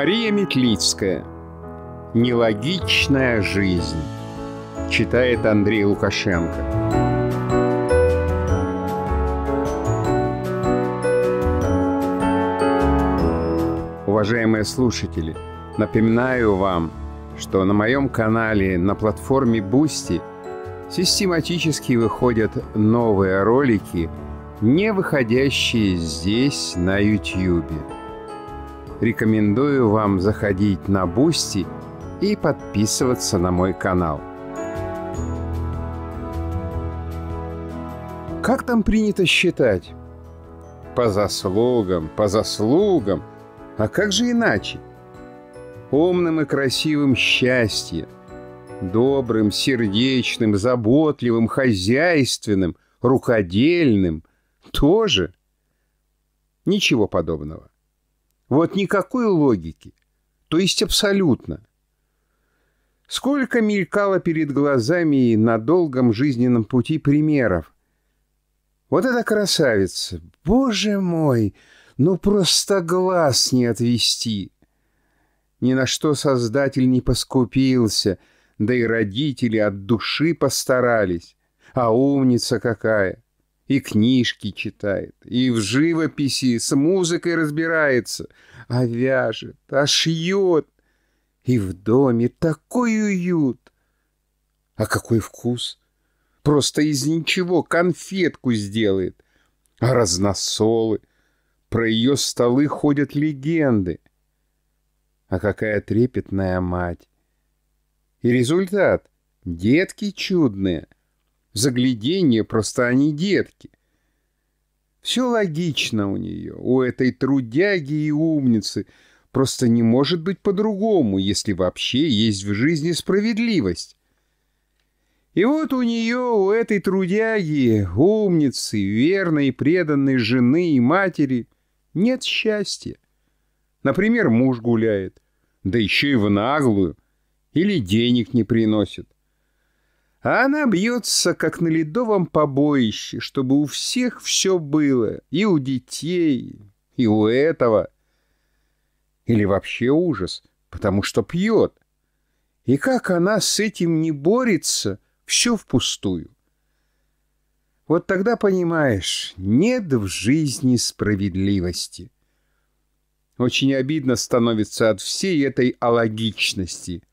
Мария Метлицкая. Нелогичная жизнь. Читает Андрей Лукашенко. Уважаемые слушатели, напоминаю вам, что на моем канале на платформе Бусти систематически выходят новые ролики, не выходящие здесь на YouTube рекомендую вам заходить на Бусти и подписываться на мой канал. Как там принято считать? По заслугам, по заслугам. А как же иначе? Умным и красивым счастье, добрым, сердечным, заботливым, хозяйственным, рукодельным тоже? Ничего подобного. Вот никакой логики. То есть абсолютно. Сколько мелькало перед глазами и на долгом жизненном пути примеров. Вот эта красавица! Боже мой! Ну просто глаз не отвести! Ни на что Создатель не поскупился, да и родители от души постарались. А умница какая! и книжки читает, и в живописи с музыкой разбирается, а вяжет, а шьет. И в доме такой уют. А какой вкус! Просто из ничего конфетку сделает. А разносолы. Про ее столы ходят легенды. А какая трепетная мать! И результат. Детки чудные — загляденье, просто они детки. Все логично у нее, у этой трудяги и умницы. Просто не может быть по-другому, если вообще есть в жизни справедливость. И вот у нее, у этой трудяги, умницы, верной и преданной жены и матери, нет счастья. Например, муж гуляет, да еще и в наглую, или денег не приносит. А она бьется, как на ледовом побоище, чтобы у всех все было, и у детей, и у этого. Или вообще ужас, потому что пьет. И как она с этим не борется, все впустую. Вот тогда понимаешь, нет в жизни справедливости. Очень обидно становится от всей этой алогичности —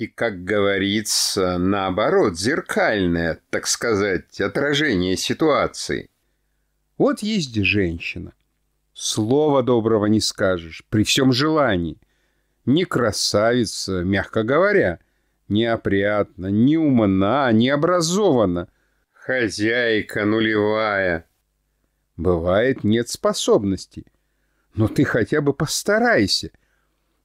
и, как говорится, наоборот, зеркальное, так сказать, отражение ситуации. Вот есть женщина. Слова доброго не скажешь, при всем желании. Не красавица, мягко говоря, неопрятна, не умна, не образована. Хозяйка нулевая. Бывает, нет способностей. Но ты хотя бы постарайся.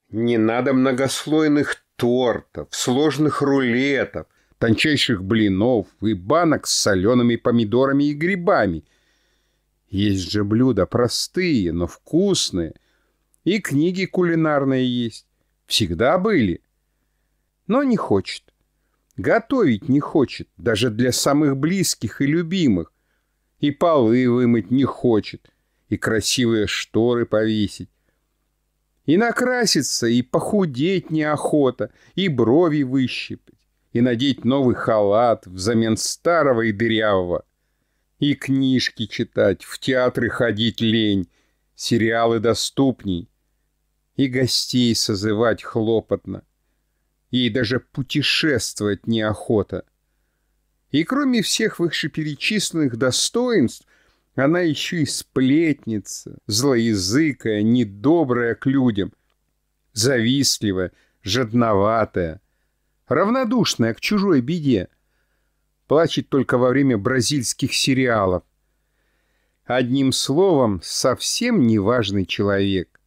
Не надо многослойных тортов, сложных рулетов, тончайших блинов и банок с солеными помидорами и грибами. Есть же блюда простые, но вкусные. И книги кулинарные есть. Всегда были. Но не хочет. Готовить не хочет, даже для самых близких и любимых. И полы вымыть не хочет, и красивые шторы повесить, и накраситься, и похудеть неохота, и брови выщипать, и надеть новый халат взамен старого и дырявого. И книжки читать, в театры ходить лень, сериалы доступней, и гостей созывать хлопотно. Ей даже путешествовать неохота. И кроме всех вышеперечисленных достоинств, она еще и сплетница, злоязыкая, недобрая к людям, завистливая, жадноватая, равнодушная к чужой беде. Плачет только во время бразильских сериалов. Одним словом, совсем неважный человек.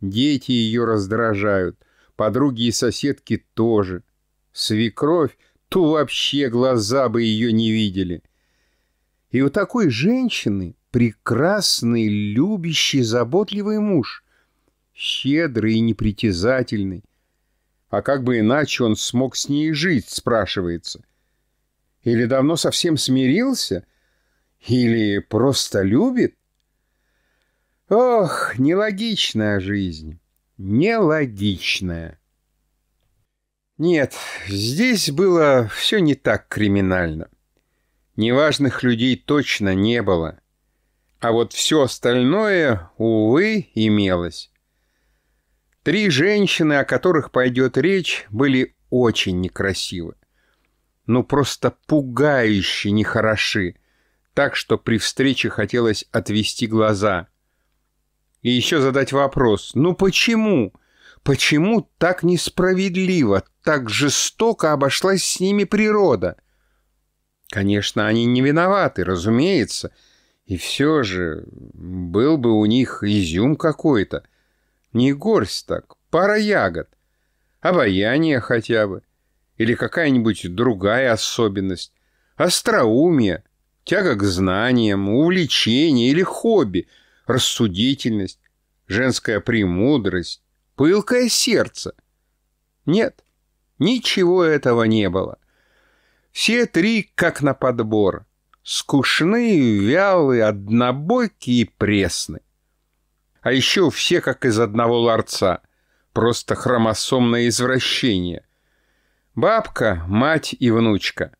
Дети ее раздражают, подруги и соседки тоже. Свекровь, ту вообще глаза бы ее не видели — и у такой женщины прекрасный, любящий, заботливый муж, щедрый и непритязательный. А как бы иначе он смог с ней жить, спрашивается. Или давно совсем смирился, или просто любит? Ох, нелогичная жизнь, нелогичная. Нет, здесь было все не так криминально. Неважных людей точно не было. А вот все остальное, увы, имелось. Три женщины, о которых пойдет речь, были очень некрасивы. Ну, просто пугающе нехороши. Так, что при встрече хотелось отвести глаза. И еще задать вопрос. Ну, почему? Почему так несправедливо, так жестоко обошлась с ними природа? Конечно, они не виноваты, разумеется. И все же был бы у них изюм какой-то. Не горсть так, пара ягод. Обаяние хотя бы. Или какая-нибудь другая особенность. Остроумие, тяга к знаниям, увлечение или хобби, рассудительность, женская премудрость, пылкое сердце. Нет, ничего этого не было. Все три как на подбор. Скучные, вялые, однобокие и пресны. А еще все как из одного ларца. Просто хромосомное извращение. Бабка, мать и внучка.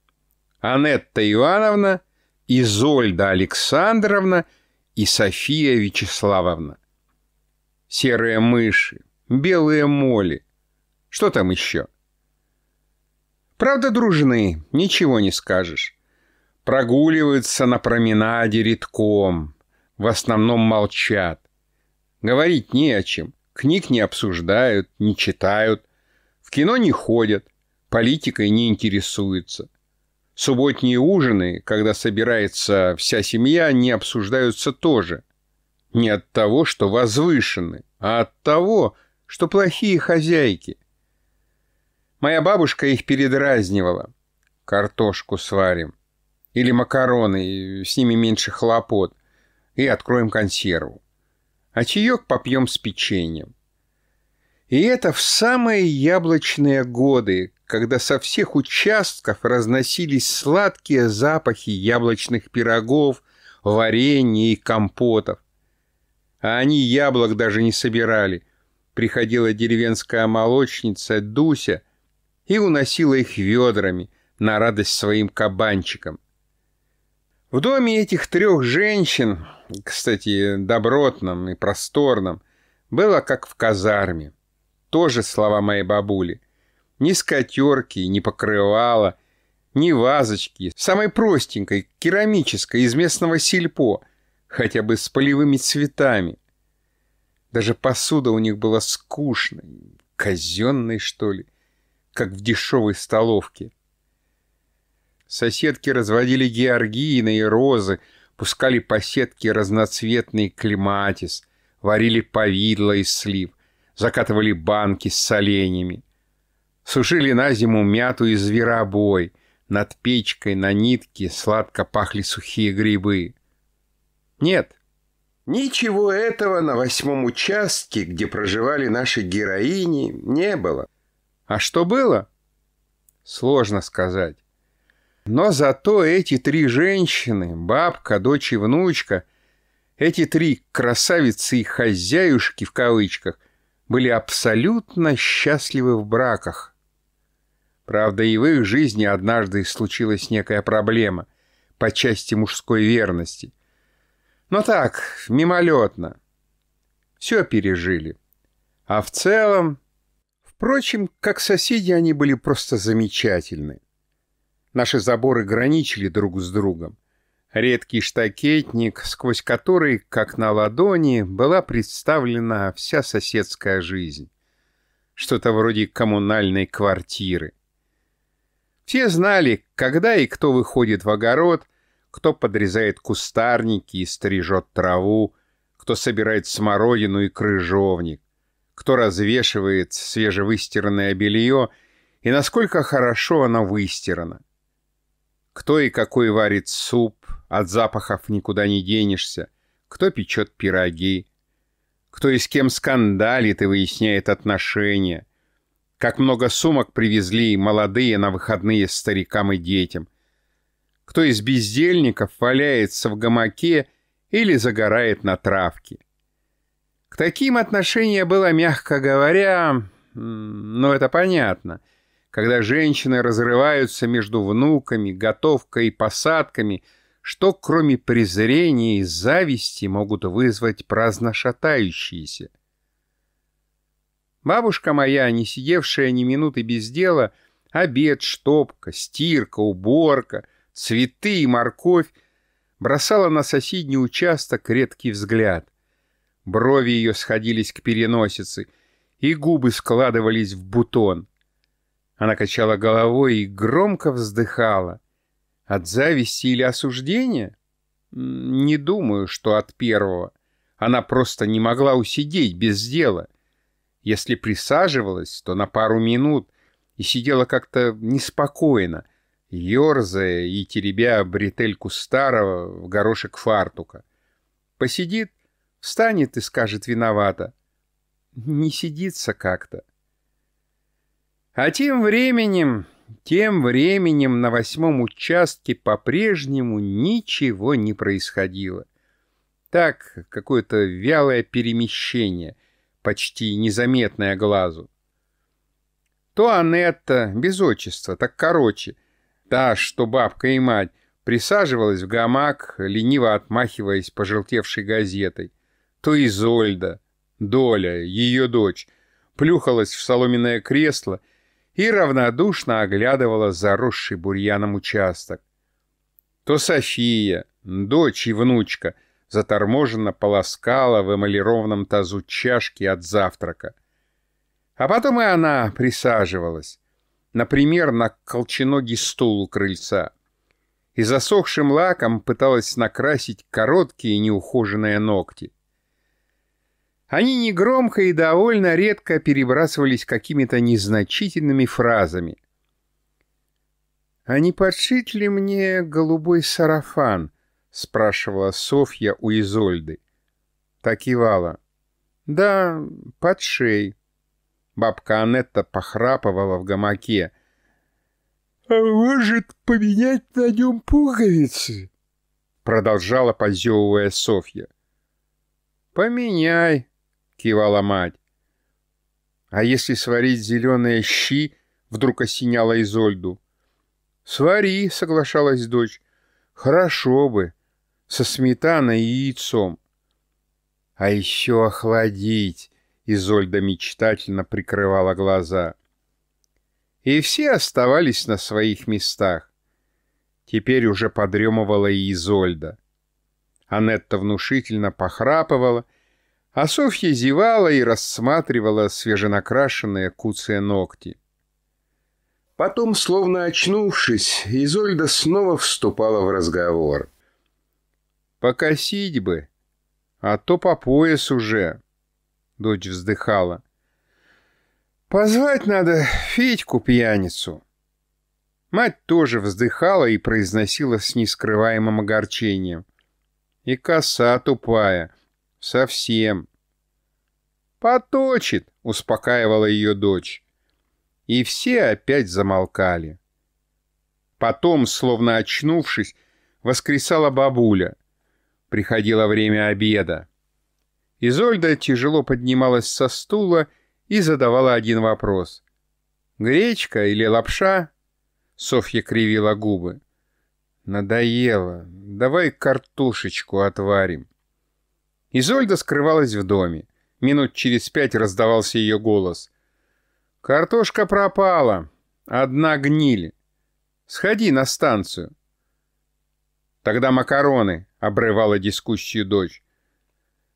Анетта Ивановна, Изольда Александровна и София Вячеславовна. Серые мыши, белые моли. Что там еще? — Правда, дружны, ничего не скажешь. Прогуливаются на променаде редком, в основном молчат. Говорить не о чем, книг не обсуждают, не читают, в кино не ходят, политикой не интересуются. Субботние ужины, когда собирается вся семья, не обсуждаются тоже. Не от того, что возвышены, а от того, что плохие хозяйки – Моя бабушка их передразнивала. Картошку сварим. Или макароны, с ними меньше хлопот. И откроем консерву. А чаек попьем с печеньем. И это в самые яблочные годы, когда со всех участков разносились сладкие запахи яблочных пирогов, варенья и компотов. А они яблок даже не собирали. Приходила деревенская молочница Дуся — и уносила их ведрами на радость своим кабанчикам. В доме этих трех женщин, кстати, добротном и просторном, было как в казарме. Тоже слова моей бабули. Ни скатерки, ни покрывала, ни вазочки, самой простенькой, керамической, из местного сельпо, хотя бы с полевыми цветами. Даже посуда у них была скучной, казенной, что ли как в дешевой столовке. Соседки разводили георгины и розы, пускали по сетке разноцветный клематис, варили повидло из слив, закатывали банки с соленьями. Сушили на зиму мяту и зверобой, над печкой на нитке сладко пахли сухие грибы. Нет, ничего этого на восьмом участке, где проживали наши героини, не было. А что было? Сложно сказать. Но зато эти три женщины, бабка, дочь и внучка, эти три красавицы и хозяюшки в кавычках, были абсолютно счастливы в браках. Правда, и в их жизни однажды случилась некая проблема по части мужской верности. Но так, мимолетно. Все пережили. А в целом Впрочем, как соседи они были просто замечательны. Наши заборы граничили друг с другом. Редкий штакетник, сквозь который, как на ладони, была представлена вся соседская жизнь. Что-то вроде коммунальной квартиры. Все знали, когда и кто выходит в огород, кто подрезает кустарники и стрижет траву, кто собирает смородину и крыжовник кто развешивает свежевыстиранное белье и насколько хорошо оно выстирано. Кто и какой варит суп, от запахов никуда не денешься, кто печет пироги, кто и с кем скандалит и выясняет отношения, как много сумок привезли молодые на выходные старикам и детям, кто из бездельников валяется в гамаке или загорает на травке. К таким отношение было, мягко говоря, но ну, это понятно. Когда женщины разрываются между внуками, готовкой и посадками, что кроме презрения и зависти могут вызвать праздно шатающиеся? Бабушка моя, не сидевшая ни минуты без дела, обед, штопка, стирка, уборка, цветы и морковь, бросала на соседний участок редкий взгляд. Брови ее сходились к переносице, и губы складывались в бутон. Она качала головой и громко вздыхала. От зависти или осуждения? Не думаю, что от первого. Она просто не могла усидеть без дела. Если присаживалась, то на пару минут и сидела как-то неспокойно, ерзая и теребя бретельку старого в горошек фартука. Посидит Встанет и скажет виновата. Не сидится как-то. А тем временем, тем временем на восьмом участке по-прежнему ничего не происходило. Так, какое-то вялое перемещение, почти незаметное глазу. То Анетта, без отчества, так короче, та, что бабка и мать, присаживалась в гамак, лениво отмахиваясь пожелтевшей газетой то Изольда, Доля, ее дочь, плюхалась в соломенное кресло и равнодушно оглядывала заросший бурьяном участок. То София, дочь и внучка, заторможенно полоскала в эмалированном тазу чашки от завтрака. А потом и она присаживалась, например, на колченогий стул у крыльца, и засохшим лаком пыталась накрасить короткие неухоженные ногти. Они негромко и довольно редко перебрасывались какими-то незначительными фразами. «А не подшить ли мне голубой сарафан?» — спрашивала Софья у Изольды. Та вала. «Да, подшей». Бабка Анетта похрапывала в гамаке. «А может, поменять на нем пуговицы?» Продолжала позевывая Софья. «Поменяй», — кивала мать. «А если сварить зеленые щи?» — вдруг осеняла Изольду. «Свари», — соглашалась дочь. «Хорошо бы. Со сметаной и яйцом». «А еще охладить», — Изольда мечтательно прикрывала глаза. И все оставались на своих местах. Теперь уже подремывала и Изольда. Анетта внушительно похрапывала — а Софья зевала и рассматривала свеженакрашенные куцые ногти. Потом, словно очнувшись, Изольда снова вступала в разговор. «Покосить бы, а то по пояс уже», — дочь вздыхала. «Позвать надо Федьку-пьяницу». Мать тоже вздыхала и произносила с нескрываемым огорчением. «И коса тупая, Совсем. «Поточит!» — успокаивала ее дочь. И все опять замолкали. Потом, словно очнувшись, воскресала бабуля. Приходило время обеда. Изольда тяжело поднималась со стула и задавала один вопрос. «Гречка или лапша?» Софья кривила губы. «Надоело. Давай картошечку отварим». Изольда скрывалась в доме. Минут через пять раздавался ее голос. «Картошка пропала. Одна гниль. Сходи на станцию». «Тогда макароны», — обрывала дискуссию дочь.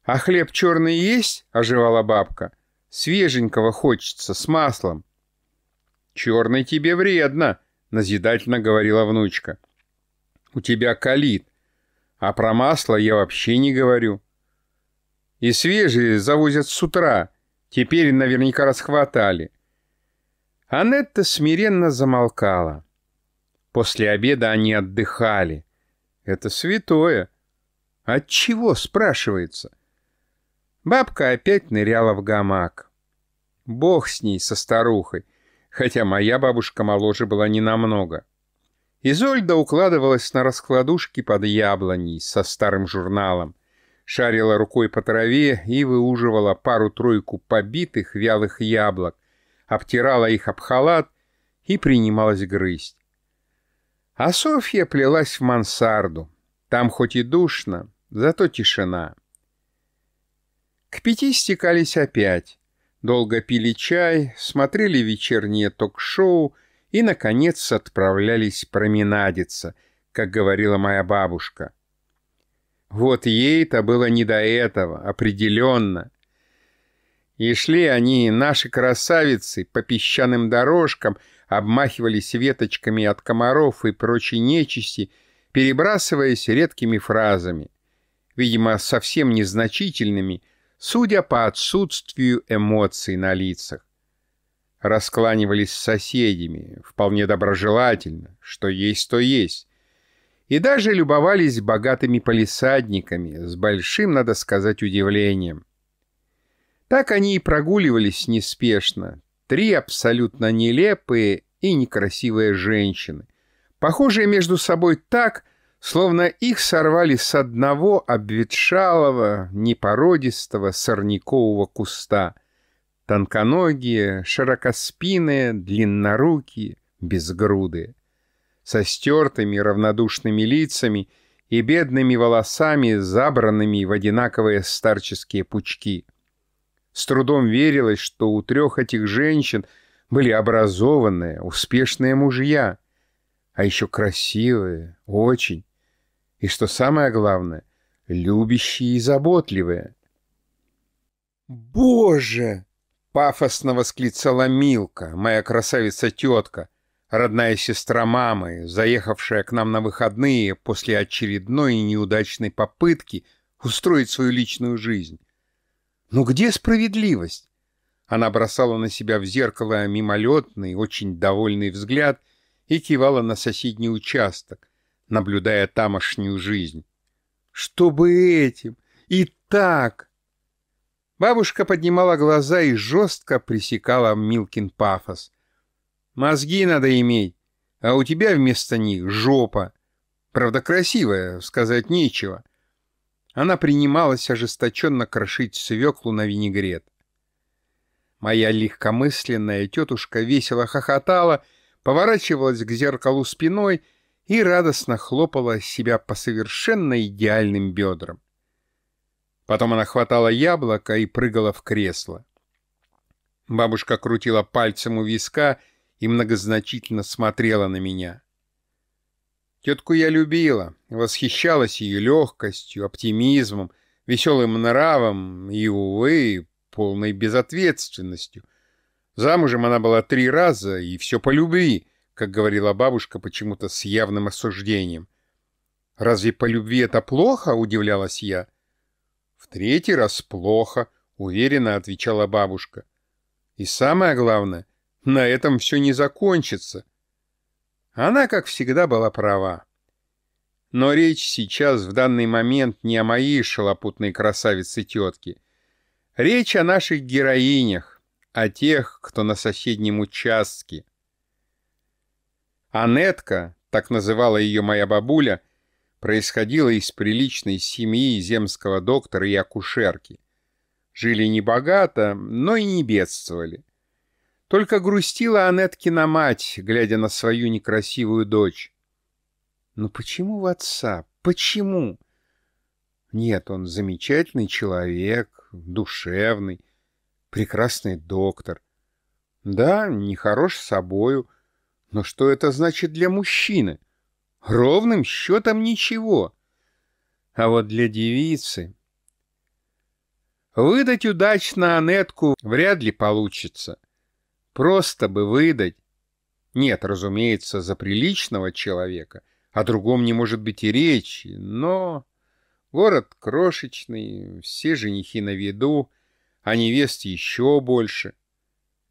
«А хлеб черный есть?» — оживала бабка. «Свеженького хочется, с маслом». «Черный тебе вредно», — назидательно говорила внучка. «У тебя калит. А про масло я вообще не говорю». И свежие завозят с утра. Теперь наверняка расхватали. Анетта смиренно замолкала. После обеда они отдыхали. Это святое. От чего, спрашивается? Бабка опять ныряла в гамак. Бог с ней, со старухой, хотя моя бабушка моложе была ненамного. Изольда укладывалась на раскладушке под яблоней со старым журналом шарила рукой по траве и выуживала пару-тройку побитых вялых яблок, обтирала их об халат и принималась грызть. А Софья плелась в мансарду. Там хоть и душно, зато тишина. К пяти стекались опять. Долго пили чай, смотрели вечернее ток-шоу и, наконец, отправлялись променадиться, как говорила моя бабушка — вот ей-то было не до этого, определенно. И шли они, наши красавицы, по песчаным дорожкам, обмахивались веточками от комаров и прочей нечисти, перебрасываясь редкими фразами, видимо, совсем незначительными, судя по отсутствию эмоций на лицах. Раскланивались с соседями, вполне доброжелательно, что есть, то есть и даже любовались богатыми полисадниками, с большим, надо сказать, удивлением. Так они и прогуливались неспешно. Три абсолютно нелепые и некрасивые женщины, похожие между собой так, словно их сорвали с одного обветшалого, непородистого сорнякового куста. Тонконогие, широкоспиные, длиннорукие, безгрудые со стертыми равнодушными лицами и бедными волосами, забранными в одинаковые старческие пучки. С трудом верилось, что у трех этих женщин были образованные, успешные мужья, а еще красивые, очень, и, что самое главное, любящие и заботливые. «Боже!» — пафосно восклицала Милка, моя красавица-тетка, Родная сестра мамы, заехавшая к нам на выходные после очередной неудачной попытки устроить свою личную жизнь. но ну где справедливость?» Она бросала на себя в зеркало мимолетный, очень довольный взгляд и кивала на соседний участок, наблюдая тамошнюю жизнь. «Чтобы этим! И так!» Бабушка поднимала глаза и жестко пресекала Милкин пафос — Мозги надо иметь, а у тебя вместо них жопа. Правда, красивая, сказать нечего. Она принималась ожесточенно крошить свеклу на винегрет. Моя легкомысленная тетушка весело хохотала, поворачивалась к зеркалу спиной и радостно хлопала себя по совершенно идеальным бедрам. Потом она хватала яблоко и прыгала в кресло. Бабушка крутила пальцем у виска и многозначительно смотрела на меня. Тетку я любила, восхищалась ее легкостью, оптимизмом, веселым нравом и, увы, полной безответственностью. Замужем она была три раза, и все по любви, как говорила бабушка почему-то с явным осуждением. «Разве по любви это плохо?» — удивлялась я. «В третий раз плохо», — уверенно отвечала бабушка. «И самое главное, на этом все не закончится. Она, как всегда, была права. Но речь сейчас, в данный момент, не о моей шалопутной красавице-тетке. Речь о наших героинях, о тех, кто на соседнем участке. Анетка, так называла ее моя бабуля, происходила из приличной семьи земского доктора и акушерки. Жили не богато, но и не бедствовали. Только грустила Анеткина мать, глядя на свою некрасивую дочь. Но «Ну почему в отца? Почему? Нет, он замечательный человек, душевный, прекрасный доктор. Да, нехорош собою, но что это значит для мужчины? Ровным счетом ничего. А вот для девицы... Выдать удачно Анетку вряд ли получится — Просто бы выдать. Нет, разумеется, за приличного человека. О другом не может быть и речи, но... Город крошечный, все женихи на виду, а невест еще больше.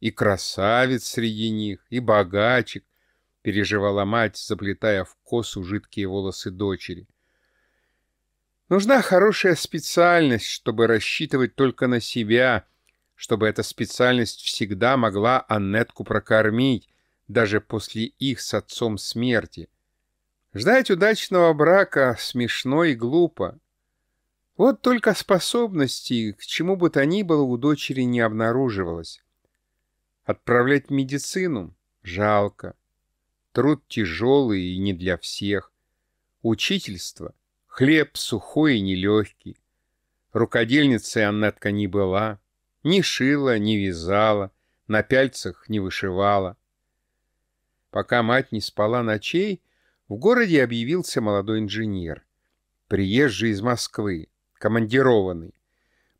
И красавец среди них, и богачек, — переживала мать, заплетая в косу жидкие волосы дочери. Нужна хорошая специальность, чтобы рассчитывать только на себя — чтобы эта специальность всегда могла Аннетку прокормить, даже после их с отцом смерти. Ждать удачного брака смешно и глупо. Вот только способности к чему бы то ни было у дочери не обнаруживалось. Отправлять в медицину жалко. Труд тяжелый и не для всех. Учительство — хлеб сухой и нелегкий. Рукодельницей Аннетка не была. Не шила, не вязала, на пяльцах не вышивала. Пока мать не спала ночей, в городе объявился молодой инженер, приезжий из Москвы, командированный.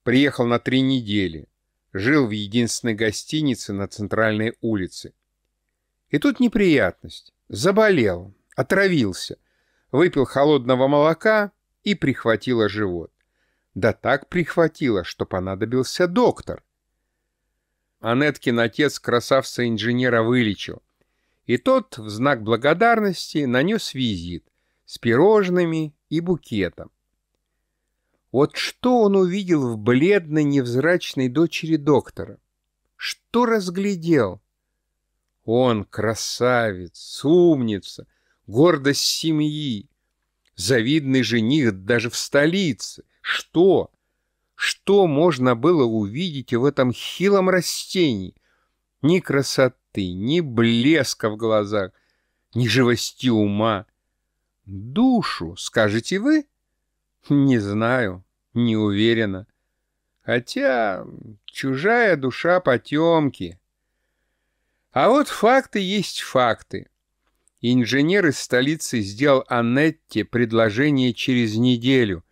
Приехал на три недели, жил в единственной гостинице на центральной улице. И тут неприятность. Заболел, отравился, выпил холодного молока и прихватило живот. Да так прихватило, что понадобился доктор. Анеткин отец красавца-инженера вылечил. И тот, в знак благодарности, нанес визит с пирожными и букетом. Вот что он увидел в бледной невзрачной дочери доктора? Что разглядел? Он красавец, умница, гордость семьи, завидный жених даже в столице — что? Что можно было увидеть в этом хилом растении? Ни красоты, ни блеска в глазах, ни живости ума. Душу, скажете вы? Не знаю, не уверена. Хотя чужая душа потемки. А вот факты есть факты. Инженер из столицы сделал Аннетте предложение через неделю —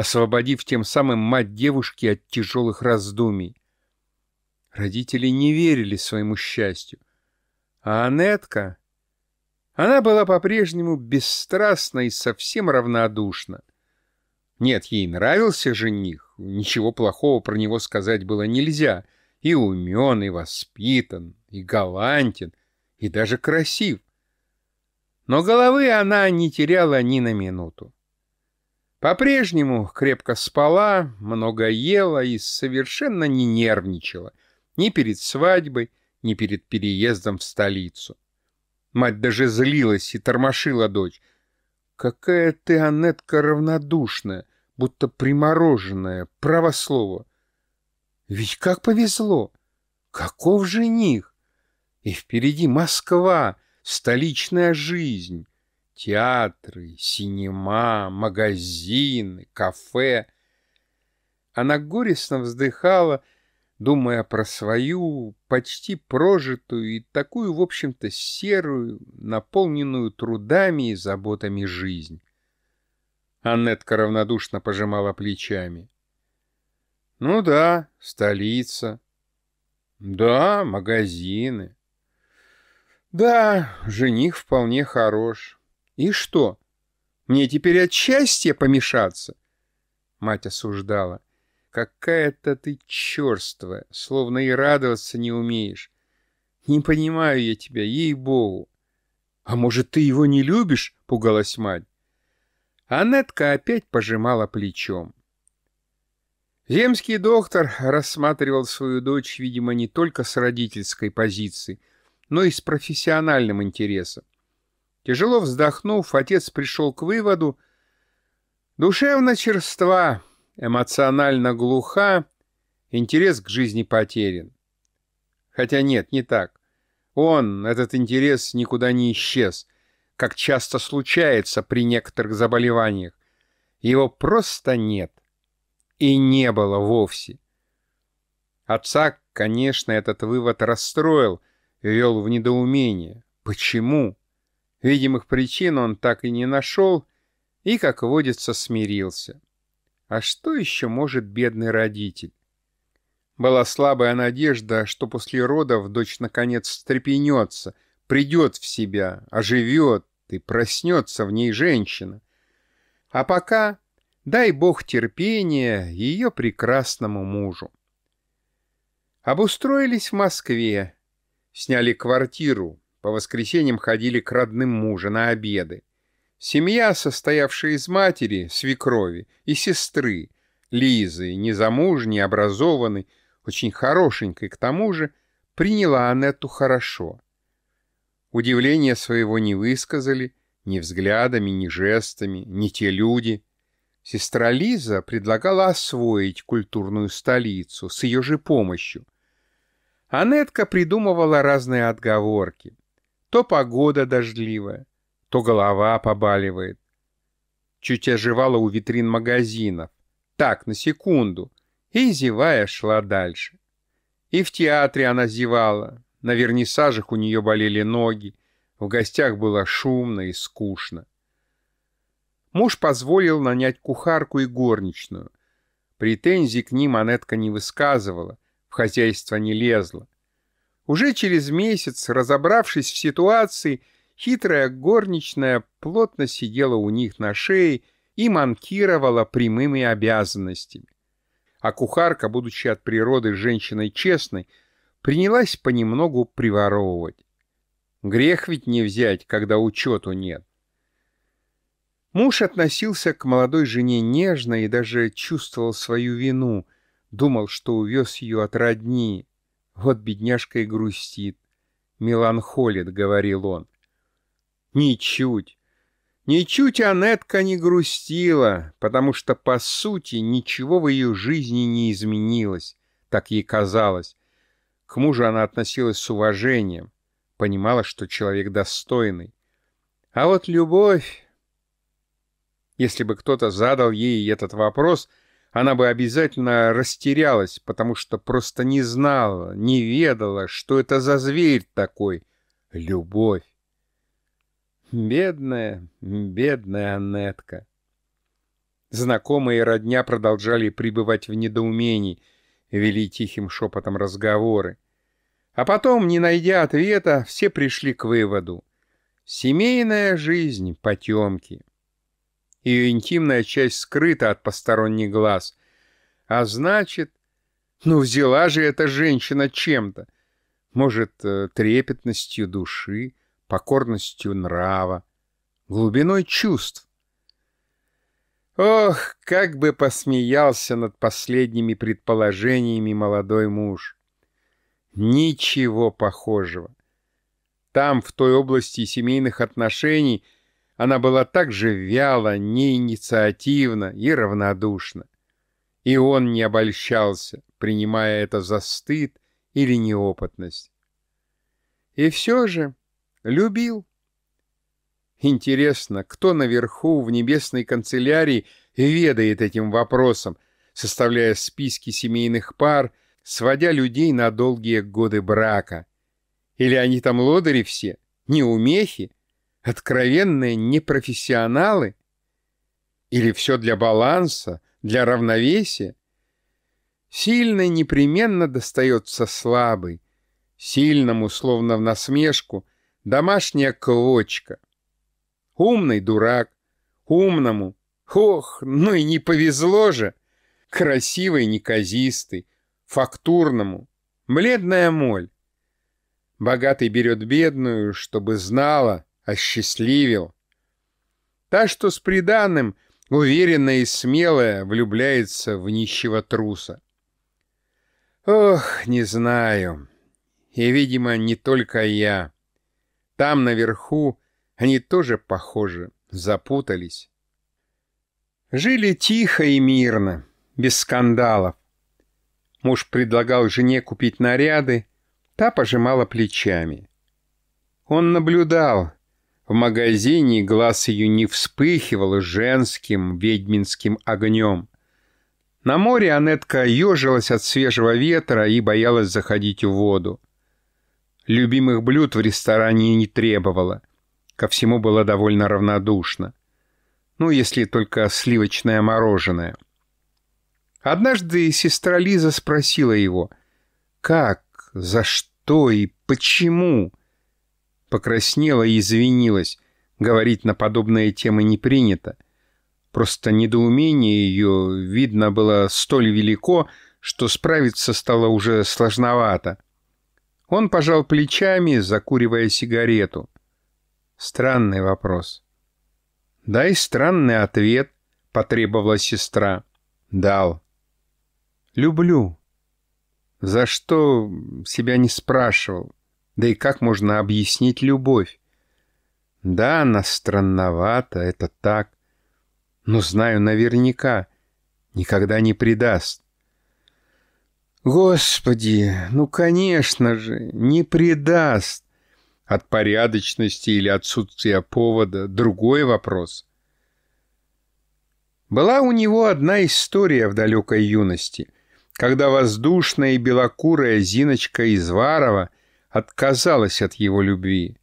освободив тем самым мать девушки от тяжелых раздумий. Родители не верили своему счастью. А Анетка... Она была по-прежнему бесстрастна и совсем равнодушна. Нет, ей нравился жених, ничего плохого про него сказать было нельзя. И умен, и воспитан, и галантен, и даже красив. Но головы она не теряла ни на минуту. По-прежнему крепко спала, много ела и совершенно не нервничала ни перед свадьбой, ни перед переездом в столицу. Мать даже злилась и тормошила дочь. «Какая ты, Анетка, равнодушная, будто примороженная, право Ведь как повезло! Каков жених! И впереди Москва, столичная жизнь, театры, синема, магазины, кафе. Она горестно вздыхала, думая про свою, почти прожитую и такую, в общем-то, серую, наполненную трудами и заботами жизнь. Аннетка равнодушно пожимала плечами. «Ну да, столица. Да, магазины. Да, жених вполне хорош. И что? Мне теперь от счастья помешаться? Мать осуждала. Какая-то ты черствая, словно и радоваться не умеешь. Не понимаю я тебя, ей-богу. А может, ты его не любишь? Пугалась мать. Аннетка опять пожимала плечом. Земский доктор рассматривал свою дочь, видимо, не только с родительской позиции, но и с профессиональным интересом. Тяжело вздохнув, отец пришел к выводу. Душевно черства, эмоционально глуха, интерес к жизни потерян. Хотя нет, не так. Он, этот интерес, никуда не исчез, как часто случается при некоторых заболеваниях. Его просто нет. И не было вовсе. Отца, конечно, этот вывод расстроил, вел в недоумение. Почему? Видимых причин он так и не нашел и, как водится, смирился. А что еще может бедный родитель? Была слабая надежда, что после родов дочь наконец встрепенется, придет в себя, оживет и проснется в ней женщина. А пока дай бог терпения ее прекрасному мужу. Обустроились в Москве, сняли квартиру, по воскресеньям ходили к родным мужа на обеды. Семья, состоявшая из матери, свекрови и сестры, Лизы, незамужней, образованной, очень хорошенькой к тому же, приняла Анетту хорошо. Удивления своего не высказали ни взглядами, ни жестами, ни те люди. Сестра Лиза предлагала освоить культурную столицу с ее же помощью. Анетка придумывала разные отговорки. То погода дождливая, то голова побаливает. Чуть оживала у витрин магазинов. Так, на секунду. И, зевая, шла дальше. И в театре она зевала. На вернисажах у нее болели ноги. В гостях было шумно и скучно. Муж позволил нанять кухарку и горничную. Претензий к ним Анетка не высказывала, в хозяйство не лезла. Уже через месяц, разобравшись в ситуации, хитрая горничная плотно сидела у них на шее и манкировала прямыми обязанностями. А кухарка, будучи от природы женщиной честной, принялась понемногу приворовывать. Грех ведь не взять, когда учету нет. Муж относился к молодой жене нежно и даже чувствовал свою вину, думал, что увез ее от родни. Вот бедняжка и грустит. Меланхолит, говорил он. Ничуть. Ничуть Анетка не грустила, потому что, по сути, ничего в ее жизни не изменилось, так ей казалось. К мужу она относилась с уважением, понимала, что человек достойный. А вот любовь... Если бы кто-то задал ей этот вопрос — она бы обязательно растерялась, потому что просто не знала, не ведала, что это за зверь такой. Любовь. Бедная, бедная Аннетка. Знакомые родня продолжали пребывать в недоумении, вели тихим шепотом разговоры. А потом, не найдя ответа, все пришли к выводу. Семейная жизнь потемки. Ее интимная часть скрыта от посторонних глаз. А значит, ну взяла же эта женщина чем-то. Может, э, трепетностью души, покорностью нрава, глубиной чувств. Ох, как бы посмеялся над последними предположениями молодой муж. Ничего похожего. Там, в той области семейных отношений, — она была так же вяла, неинициативна и равнодушна. И он не обольщался, принимая это за стыд или неопытность. И все же любил. Интересно, кто наверху в небесной канцелярии ведает этим вопросом, составляя списки семейных пар, сводя людей на долгие годы брака? Или они там лодыри все, неумехи? откровенные непрофессионалы? Или все для баланса, для равновесия? Сильный непременно достается слабый, сильному, словно в насмешку, домашняя клочка. Умный дурак, умному, ох, ну и не повезло же, красивый неказистый, фактурному, бледная моль. Богатый берет бедную, чтобы знала, осчастливил. Та, что с приданным, уверенная и смелая, влюбляется в нищего труса. Ох, не знаю. И, видимо, не только я. Там, наверху, они тоже, похоже, запутались. Жили тихо и мирно, без скандалов. Муж предлагал жене купить наряды, та пожимала плечами. Он наблюдал, в магазине глаз ее не вспыхивал женским ведьминским огнем. На море Анетка ежилась от свежего ветра и боялась заходить в воду. Любимых блюд в ресторане не требовала. Ко всему было довольно равнодушно. Ну, если только сливочное мороженое. Однажды сестра Лиза спросила его, как, за что и почему Покраснела и извинилась. Говорить на подобные темы не принято. Просто недоумение ее, видно, было столь велико, что справиться стало уже сложновато. Он пожал плечами, закуривая сигарету. Странный вопрос. «Дай странный ответ», — потребовала сестра. «Дал». «Люблю». «За что?» — себя не спрашивал. Да и как можно объяснить любовь? Да, она странновата, это так. Но знаю наверняка, никогда не предаст. Господи, ну, конечно же, не предаст. От порядочности или отсутствия повода – другой вопрос. Была у него одна история в далекой юности, когда воздушная и белокурая Зиночка Изварова – отказалась от его любви.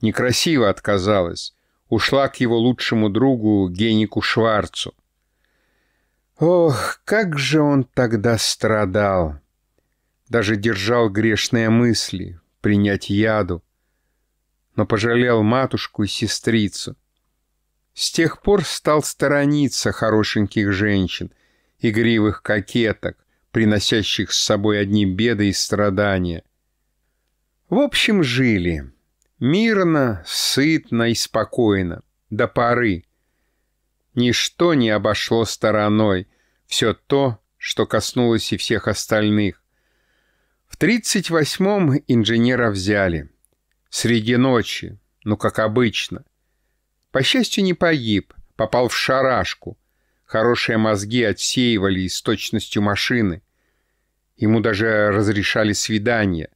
Некрасиво отказалась, ушла к его лучшему другу Генику Шварцу. Ох, как же он тогда страдал! Даже держал грешные мысли, принять яду, но пожалел матушку и сестрицу. С тех пор стал сторониться хорошеньких женщин, игривых кокеток, приносящих с собой одни беды и страдания. В общем, жили. Мирно, сытно и спокойно. До поры. Ничто не обошло стороной. Все то, что коснулось и всех остальных. В 38-м инженера взяли. Среди ночи, ну как обычно. По счастью, не погиб, попал в шарашку. Хорошие мозги отсеивали с точностью машины. Ему даже разрешали свидания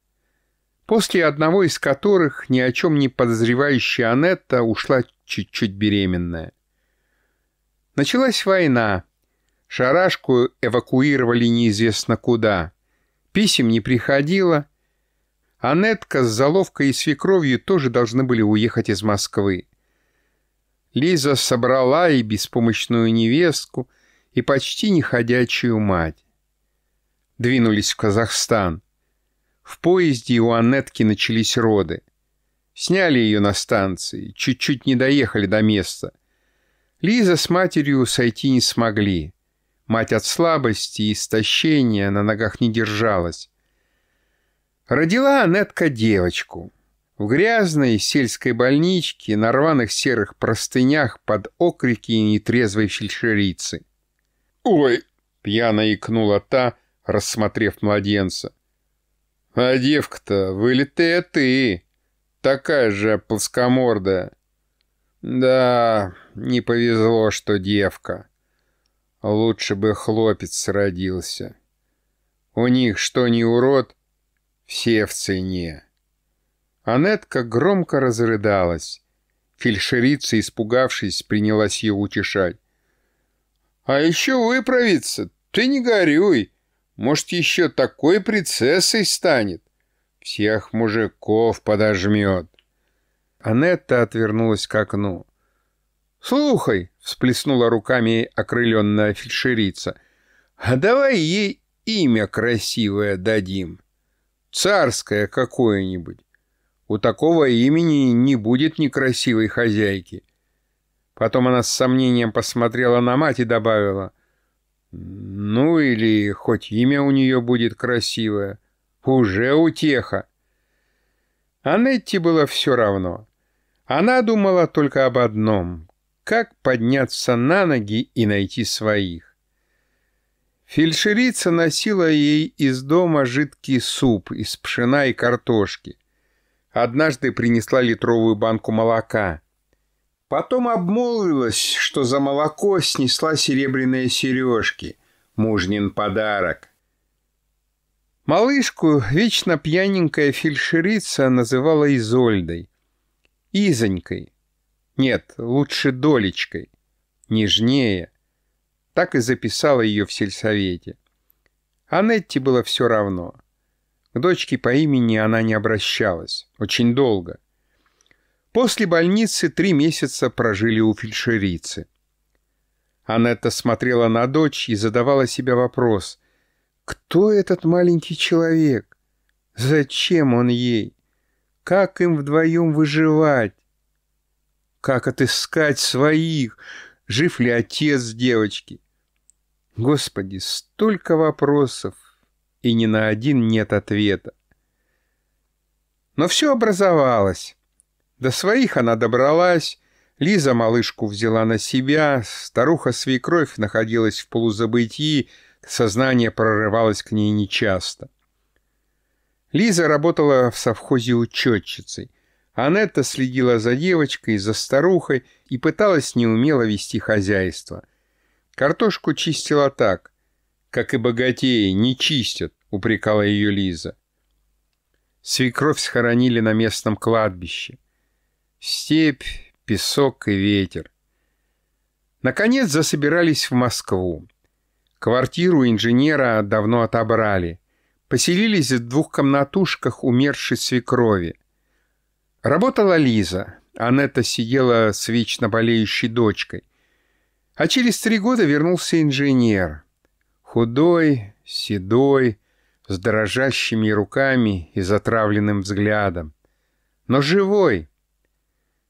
после одного из которых ни о чем не подозревающая Анетта ушла чуть-чуть беременная. Началась война. Шарашку эвакуировали неизвестно куда. Писем не приходило. Анетка с заловкой и свекровью тоже должны были уехать из Москвы. Лиза собрала и беспомощную невестку, и почти неходячую мать. Двинулись в Казахстан. В поезде у Аннетки начались роды. Сняли ее на станции, чуть-чуть не доехали до места. Лиза с матерью сойти не смогли. Мать от слабости и истощения на ногах не держалась. Родила Анетка девочку. В грязной сельской больничке, на рваных серых простынях под окрики нетрезвой фельдшерицы. «Ой!» — пьяно икнула та, рассмотрев младенца. А девка-то вылитая ты, такая же плоскомордая. Да, не повезло, что девка. Лучше бы хлопец родился. У них что не урод, все в цене. Анетка громко разрыдалась. Фельдшерица, испугавшись, принялась ее утешать. «А еще выправиться, ты не горюй!» Может, еще такой принцессой станет? Всех мужиков подожмет. Анетта отвернулась к окну. «Слухай», — всплеснула руками окрыленная фельдшерица, «а давай ей имя красивое дадим. Царское какое-нибудь. У такого имени не будет некрасивой хозяйки». Потом она с сомнением посмотрела на мать и добавила — ну или хоть имя у нее будет красивое. Уже утеха. А Нетти было все равно. Она думала только об одном — как подняться на ноги и найти своих. Фельдшерица носила ей из дома жидкий суп из пшена и картошки. Однажды принесла литровую банку молока — Потом обмолвилась, что за молоко снесла серебряные сережки, мужнин подарок. Малышку вечно пьяненькая фельдшерица называла Изольдой. Изонькой. Нет, лучше Долечкой. Нежнее. Так и записала ее в сельсовете. Анетте было все равно. К дочке по имени она не обращалась. Очень долго. После больницы три месяца прожили у фельдшерицы. Анетта смотрела на дочь и задавала себе вопрос. «Кто этот маленький человек? Зачем он ей? Как им вдвоем выживать? Как отыскать своих? Жив ли отец девочки?» Господи, столько вопросов, и ни на один нет ответа. Но все образовалось. До своих она добралась, Лиза малышку взяла на себя, старуха-свекровь находилась в полузабытии, сознание прорывалось к ней нечасто. Лиза работала в совхозе учетчицей. Анетта следила за девочкой, за старухой и пыталась неумело вести хозяйство. Картошку чистила так. «Как и богатеи, не чистят», — упрекала ее Лиза. Свекровь схоронили на местном кладбище. Степь, песок и ветер. Наконец засобирались в Москву. Квартиру инженера давно отобрали. Поселились в двухкомнатушках умершей свекрови. Работала Лиза. Анетта сидела с вечно болеющей дочкой. А через три года вернулся инженер. Худой, седой, с дрожащими руками и затравленным взглядом. Но живой —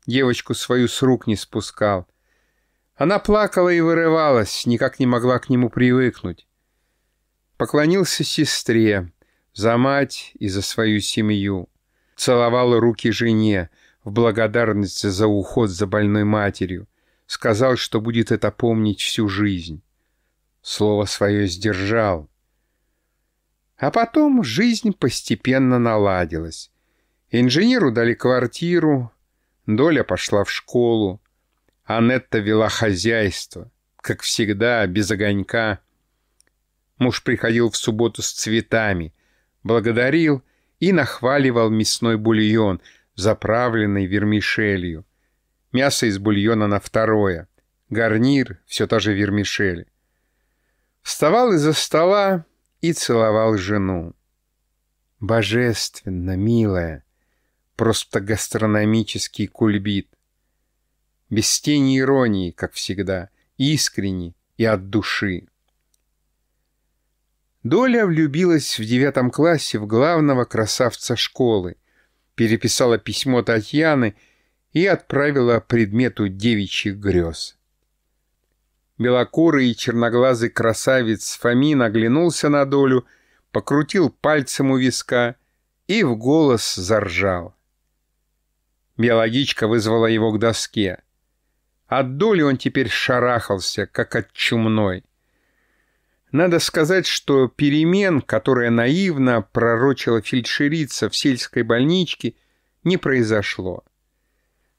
девочку свою с рук не спускал. Она плакала и вырывалась, никак не могла к нему привыкнуть. Поклонился сестре за мать и за свою семью. Целовал руки жене в благодарность за уход за больной матерью. Сказал, что будет это помнить всю жизнь. Слово свое сдержал. А потом жизнь постепенно наладилась. Инженеру дали квартиру, Доля пошла в школу. Анетта вела хозяйство. Как всегда, без огонька. Муж приходил в субботу с цветами. Благодарил и нахваливал мясной бульон, заправленный вермишелью. Мясо из бульона на второе. Гарнир — все та же вермишель. Вставал из-за стола и целовал жену. «Божественно, милая!» Просто гастрономический кульбит. Без тени иронии, как всегда, искренне и от души. Доля влюбилась в девятом классе в главного красавца школы, переписала письмо Татьяны и отправила предмету девичьих грез. Белокурый и черноглазый красавец Фомин оглянулся на долю, покрутил пальцем у виска и в голос заржал. Биологичка вызвала его к доске. От доли он теперь шарахался, как от чумной. Надо сказать, что перемен, которая наивно пророчила фельдшерица в сельской больничке, не произошло.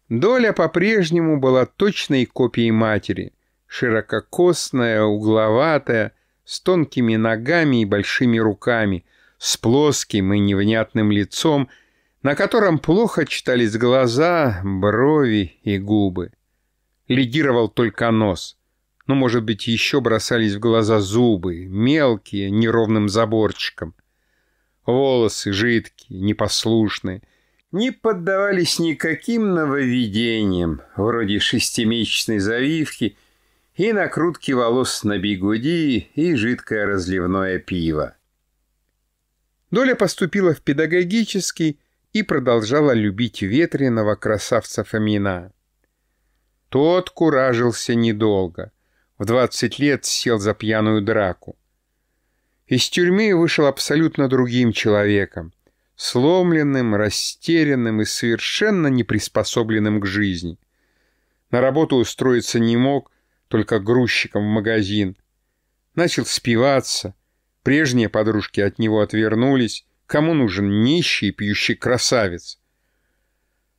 Доля по-прежнему была точной копией матери, ширококосная, угловатая, с тонкими ногами и большими руками, с плоским и невнятным лицом – на котором плохо читались глаза, брови и губы. Лидировал только нос. Ну, может быть, еще бросались в глаза зубы, мелкие, неровным заборчиком. Волосы жидкие, непослушные, не поддавались никаким нововведениям, вроде шестимесячной завивки и накрутки волос на бигуди и жидкое разливное пиво. Доля поступила в педагогический, и продолжала любить ветреного красавца Фомина. Тот куражился недолго. В 20 лет сел за пьяную драку. Из тюрьмы вышел абсолютно другим человеком, сломленным, растерянным и совершенно неприспособленным к жизни. На работу устроиться не мог, только грузчиком в магазин. Начал спиваться, прежние подружки от него отвернулись, Кому нужен нищий пьющий красавец?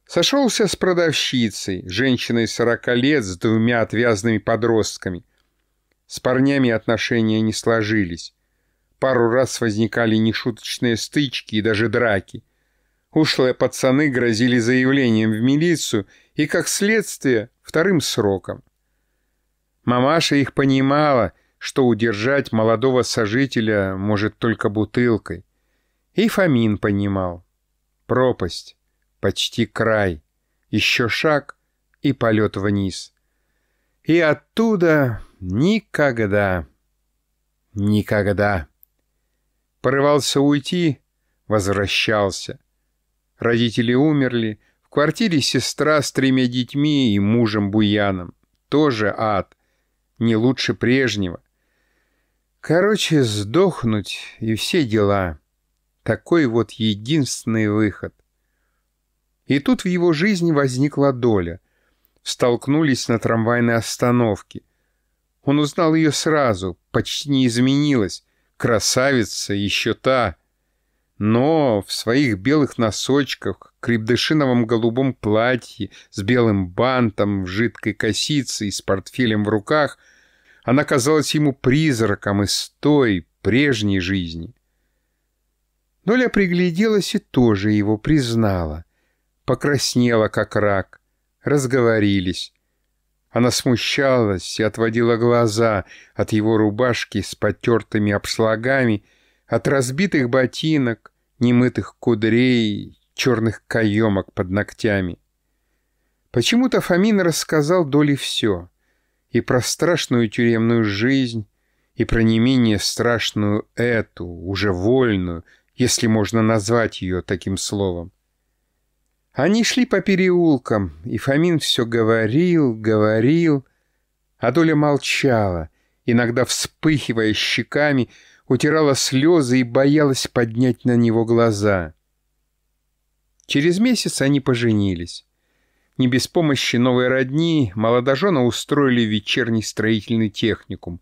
Сошелся с продавщицей, женщиной сорока лет с двумя отвязными подростками. С парнями отношения не сложились. Пару раз возникали нешуточные стычки и даже драки. Ушлые пацаны грозили заявлением в милицию и, как следствие, вторым сроком. Мамаша их понимала, что удержать молодого сожителя может только бутылкой. И Фомин понимал. Пропасть, почти край, еще шаг и полет вниз. И оттуда никогда, никогда. Порывался уйти, возвращался. Родители умерли, в квартире сестра с тремя детьми и мужем Буяном. Тоже ад, не лучше прежнего. Короче, сдохнуть и все дела — такой вот единственный выход. И тут в его жизни возникла доля. Столкнулись на трамвайной остановке. Он узнал ее сразу, почти не изменилась. Красавица, еще та. Но в своих белых носочках, крепдышиновом голубом платье, с белым бантом, в жидкой косице и с портфелем в руках, она казалась ему призраком из той, прежней жизни. Ноля пригляделась и тоже его признала. Покраснела, как рак. Разговорились. Она смущалась и отводила глаза от его рубашки с потертыми обшлагами, от разбитых ботинок, немытых кудрей, черных каемок под ногтями. Почему-то Фомин рассказал Доле все. И про страшную тюремную жизнь, и про не менее страшную эту, уже вольную, если можно назвать ее таким словом. Они шли по переулкам, и Фомин все говорил, говорил, а Доля молчала, иногда вспыхивая щеками, утирала слезы и боялась поднять на него глаза. Через месяц они поженились. Не без помощи новой родни молодожена устроили вечерний строительный техникум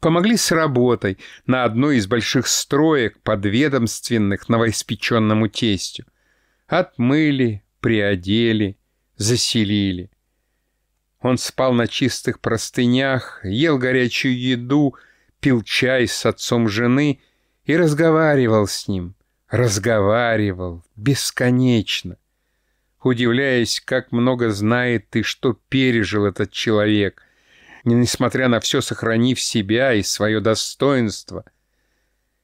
помогли с работой на одной из больших строек подведомственных новоиспеченному тестю. Отмыли, приодели, заселили. Он спал на чистых простынях, ел горячую еду, пил чай с отцом жены и разговаривал с ним. Разговаривал бесконечно, удивляясь, как много знает и что пережил этот человек — несмотря на все сохранив себя и свое достоинство.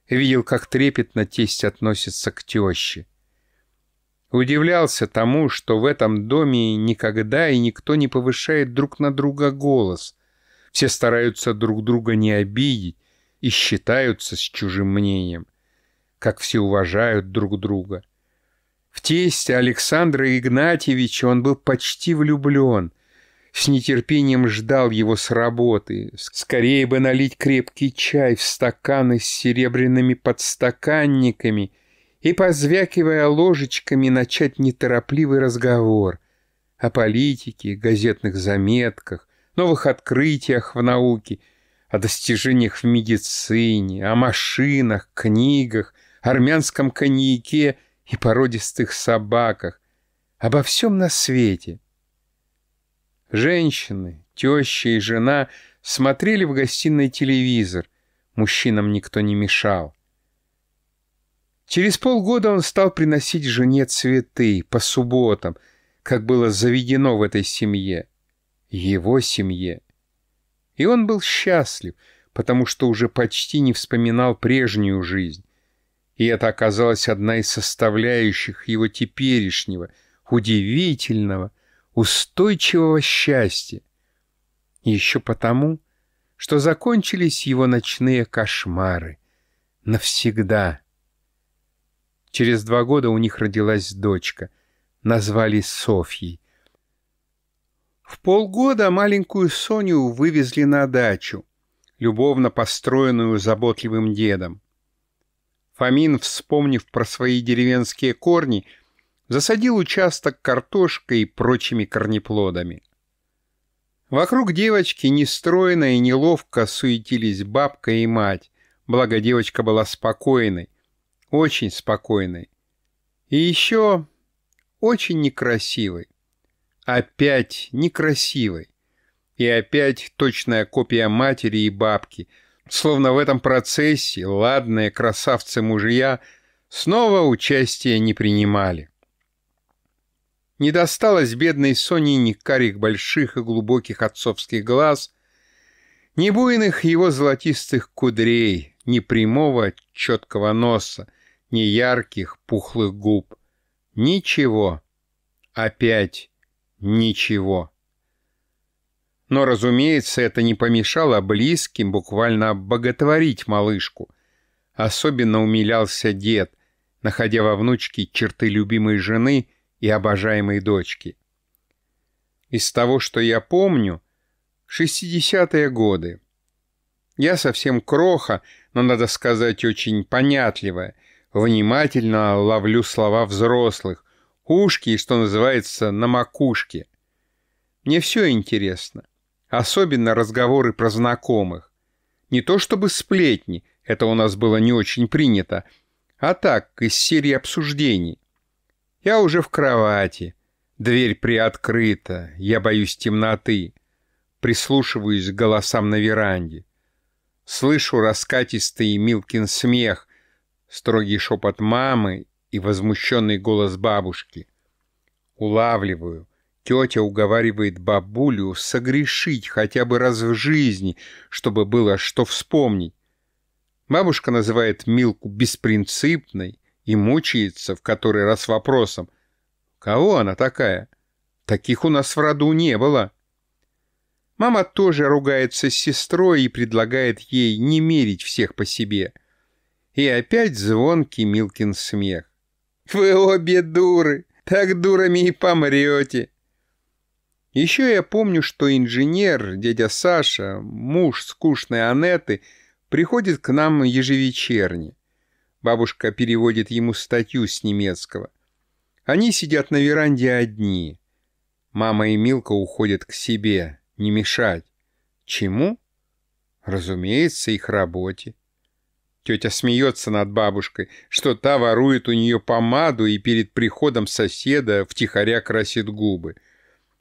Видел, как трепетно тесть относится к теще. Удивлялся тому, что в этом доме никогда и никто не повышает друг на друга голос. Все стараются друг друга не обидеть и считаются с чужим мнением. Как все уважают друг друга. В тесте Александра Игнатьевича он был почти влюблен, с нетерпением ждал его с работы. Скорее бы налить крепкий чай в стаканы с серебряными подстаканниками и, позвякивая ложечками, начать неторопливый разговор о политике, газетных заметках, новых открытиях в науке, о достижениях в медицине, о машинах, книгах, армянском коньяке и породистых собаках, обо всем на свете — Женщины, теща и жена смотрели в гостиной телевизор. Мужчинам никто не мешал. Через полгода он стал приносить жене цветы по субботам, как было заведено в этой семье, его семье. И он был счастлив, потому что уже почти не вспоминал прежнюю жизнь. И это оказалось одна из составляющих его теперешнего, удивительного, устойчивого счастья. еще потому, что закончились его ночные кошмары. Навсегда. Через два года у них родилась дочка. Назвали Софьей. В полгода маленькую Соню вывезли на дачу, любовно построенную заботливым дедом. Фомин, вспомнив про свои деревенские корни, — засадил участок картошкой и прочими корнеплодами. Вокруг девочки нестройно и неловко суетились бабка и мать, благо девочка была спокойной, очень спокойной. И еще очень некрасивой. Опять некрасивой. И опять точная копия матери и бабки, словно в этом процессе ладные красавцы-мужья снова участия не принимали. Не досталось бедной Соне ни карих больших и глубоких отцовских глаз, ни буйных его золотистых кудрей, ни прямого четкого носа, ни ярких пухлых губ. Ничего. Опять ничего. Но, разумеется, это не помешало близким буквально боготворить малышку. Особенно умилялся дед, находя во внучке черты любимой жены и обожаемой дочки. Из того, что я помню, 60-е годы. Я совсем кроха, но, надо сказать, очень понятливая. Внимательно ловлю слова взрослых. Ушки что называется, на макушке. Мне все интересно. Особенно разговоры про знакомых. Не то чтобы сплетни, это у нас было не очень принято, а так, из серии обсуждений. Я уже в кровати. Дверь приоткрыта. Я боюсь темноты. Прислушиваюсь к голосам на веранде. Слышу раскатистый Милкин смех, строгий шепот мамы и возмущенный голос бабушки. Улавливаю. Тетя уговаривает бабулю согрешить хотя бы раз в жизни, чтобы было что вспомнить. Бабушка называет Милку беспринципной, и мучается в который раз вопросом, кого она такая? Таких у нас в роду не было. Мама тоже ругается с сестрой и предлагает ей не мерить всех по себе. И опять звонкий Милкин смех. «Вы обе дуры! Так дурами и помрете!» Еще я помню, что инженер, дядя Саша, муж скучной Анеты, приходит к нам ежевечерне. Бабушка переводит ему статью с немецкого. Они сидят на веранде одни. Мама и Милка уходят к себе, не мешать. Чему? Разумеется, их работе. Тетя смеется над бабушкой, что та ворует у нее помаду и перед приходом соседа втихаря красит губы.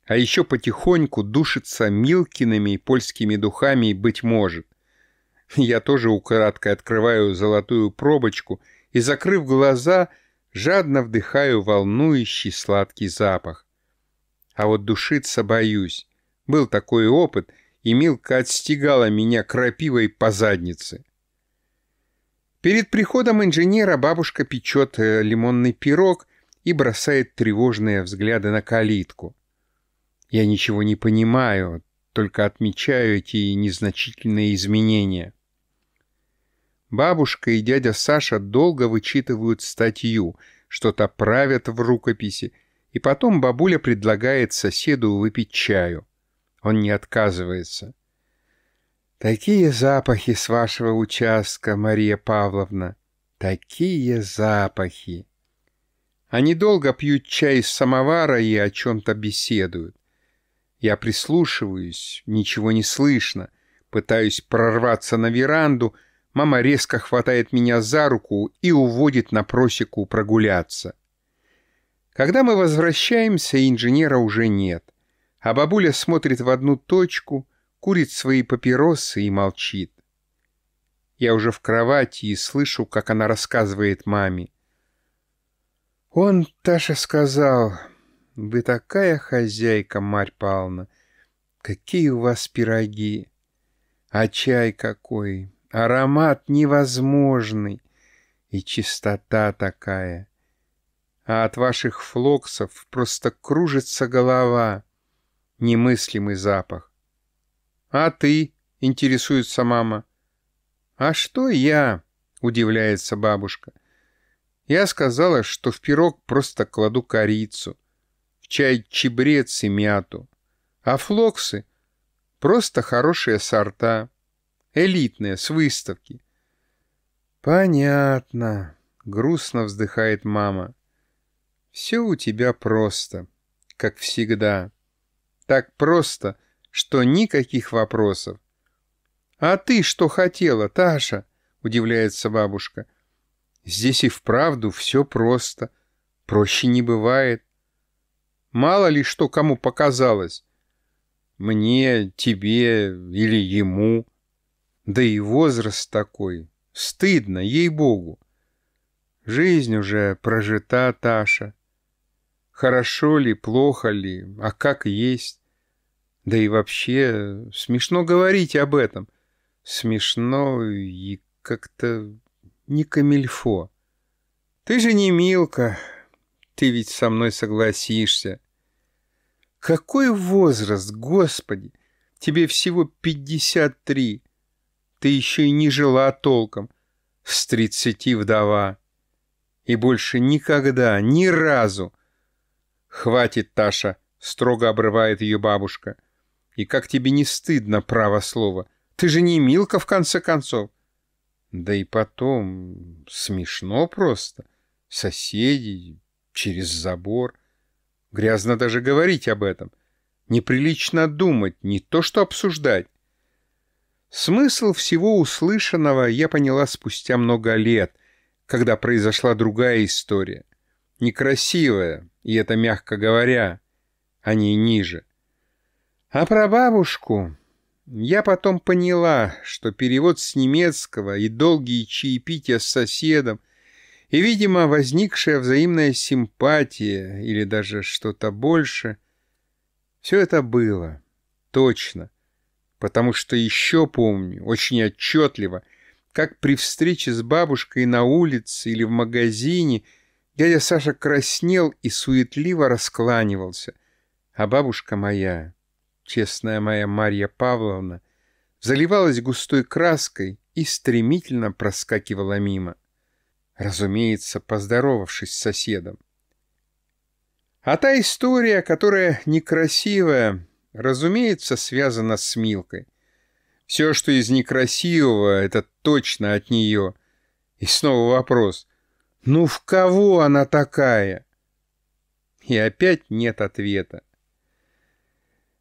А еще потихоньку душится Милкиными польскими духами «Быть может». Я тоже украдкой открываю золотую пробочку и, закрыв глаза, жадно вдыхаю волнующий сладкий запах. А вот душиться боюсь. Был такой опыт, и Милка отстегала меня крапивой по заднице. Перед приходом инженера бабушка печет э, лимонный пирог и бросает тревожные взгляды на калитку. Я ничего не понимаю, только отмечаю эти незначительные изменения. Бабушка и дядя Саша долго вычитывают статью, что-то правят в рукописи, и потом бабуля предлагает соседу выпить чаю. Он не отказывается. «Такие запахи с вашего участка, Мария Павловна! Такие запахи!» Они долго пьют чай из самовара и о чем-то беседуют. Я прислушиваюсь, ничего не слышно. Пытаюсь прорваться на веранду. Мама резко хватает меня за руку и уводит на просеку прогуляться. Когда мы возвращаемся, инженера уже нет. А бабуля смотрит в одну точку, курит свои папиросы и молчит. Я уже в кровати и слышу, как она рассказывает маме. «Он, Таша, сказал, вы такая хозяйка, Марь Павловна! Какие у вас пироги! А чай какой! Аромат невозможный! И чистота такая! А от ваших флоксов просто кружится голова. Немыслимый запах. А ты? — интересуется мама. А что я? — удивляется бабушка. — я сказала, что в пирог просто кладу корицу чай чебрец и мяту. А флоксы — просто хорошие сорта, элитные, с выставки. «Понятно», — грустно вздыхает мама. «Все у тебя просто, как всегда. Так просто, что никаких вопросов. «А ты что хотела, Таша?» — удивляется бабушка. «Здесь и вправду все просто. Проще не бывает. Мало ли что кому показалось. Мне, тебе или ему. Да и возраст такой. Стыдно, ей-богу. Жизнь уже прожита, Таша. Хорошо ли, плохо ли, а как есть. Да и вообще, смешно говорить об этом. Смешно и как-то не камильфо. Ты же не Милка, ты ведь со мной согласишься. Какой возраст, Господи! Тебе всего 53. Ты еще и не жила толком. С 30 вдова. И больше никогда, ни разу. Хватит, Таша, строго обрывает ее бабушка. И как тебе не стыдно, право слово. Ты же не Милка, в конце концов. Да и потом, смешно просто. Соседи, через забор — Грязно даже говорить об этом. Неприлично думать, не то что обсуждать. Смысл всего услышанного я поняла спустя много лет, когда произошла другая история. Некрасивая, и это мягко говоря, а не ниже. А про бабушку я потом поняла, что перевод с немецкого и долгие чаепития с соседом — и, видимо, возникшая взаимная симпатия или даже что-то больше, все это было, точно, потому что еще помню, очень отчетливо, как при встрече с бабушкой на улице или в магазине дядя Саша краснел и суетливо раскланивался, а бабушка моя, честная моя Марья Павловна, заливалась густой краской и стремительно проскакивала мимо разумеется, поздоровавшись с соседом. А та история, которая некрасивая, разумеется, связана с Милкой. Все, что из некрасивого, это точно от нее. И снова вопрос. Ну в кого она такая? И опять нет ответа.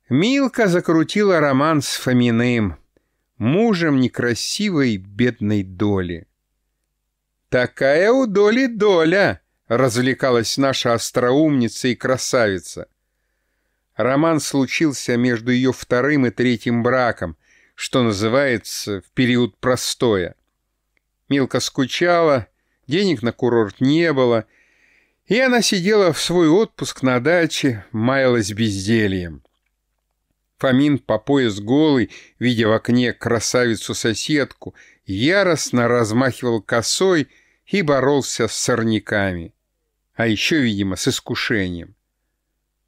Милка закрутила роман с Фоминым, мужем некрасивой бедной доли. «Такая у Доли доля!» — развлекалась наша остроумница и красавица. Роман случился между ее вторым и третьим браком, что называется, в период простоя. Милка скучала, денег на курорт не было, и она сидела в свой отпуск на даче, маялась бездельем. Фомин по пояс голый, видя в окне красавицу-соседку, яростно размахивал косой — и боролся с сорняками, а еще, видимо, с искушением.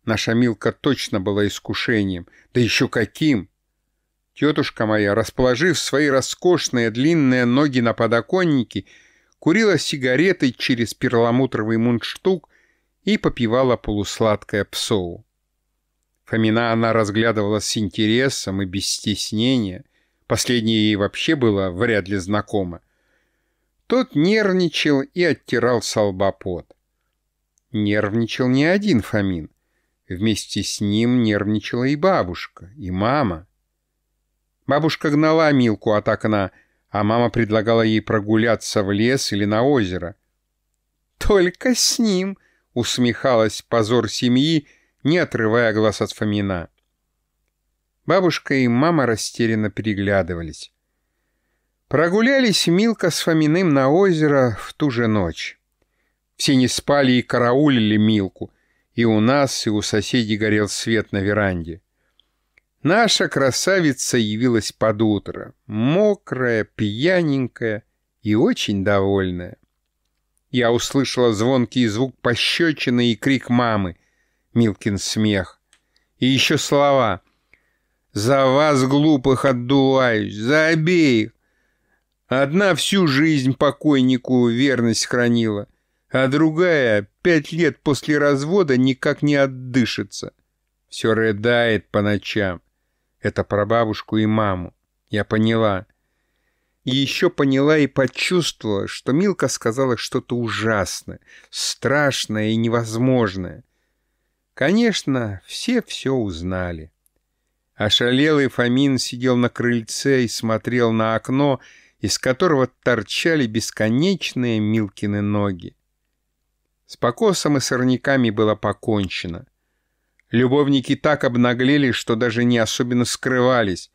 Наша Милка точно была искушением, да еще каким! Тетушка моя, расположив свои роскошные длинные ноги на подоконнике, курила сигареты через перламутровый мундштук и попивала полусладкое псоу. Фомина она разглядывала с интересом и без стеснения. Последнее ей вообще было вряд ли знакомо. Тот нервничал и оттирал со лба пот. Нервничал не один Фомин. Вместе с ним нервничала и бабушка, и мама. Бабушка гнала Милку от окна, а мама предлагала ей прогуляться в лес или на озеро. «Только с ним!» — усмехалась позор семьи, не отрывая глаз от Фомина. Бабушка и мама растерянно переглядывались. Прогулялись Милка с Фоминым на озеро в ту же ночь. Все не спали и караулили Милку. И у нас, и у соседей горел свет на веранде. Наша красавица явилась под утро, мокрая, пьяненькая и очень довольная. Я услышала звонкий звук пощечины и крик мамы. Милкин смех. И еще слова. «За вас, глупых, отдуваюсь! За обеих! Одна всю жизнь покойнику верность хранила, а другая пять лет после развода никак не отдышится. Все рыдает по ночам. Это про бабушку и маму. Я поняла. И еще поняла и почувствовала, что Милка сказала что-то ужасное, страшное и невозможное. Конечно, все все узнали. Ошалелый Фомин сидел на крыльце и смотрел на окно, и из которого торчали бесконечные Милкины ноги. С покосом и сорняками было покончено. Любовники так обнаглели, что даже не особенно скрывались.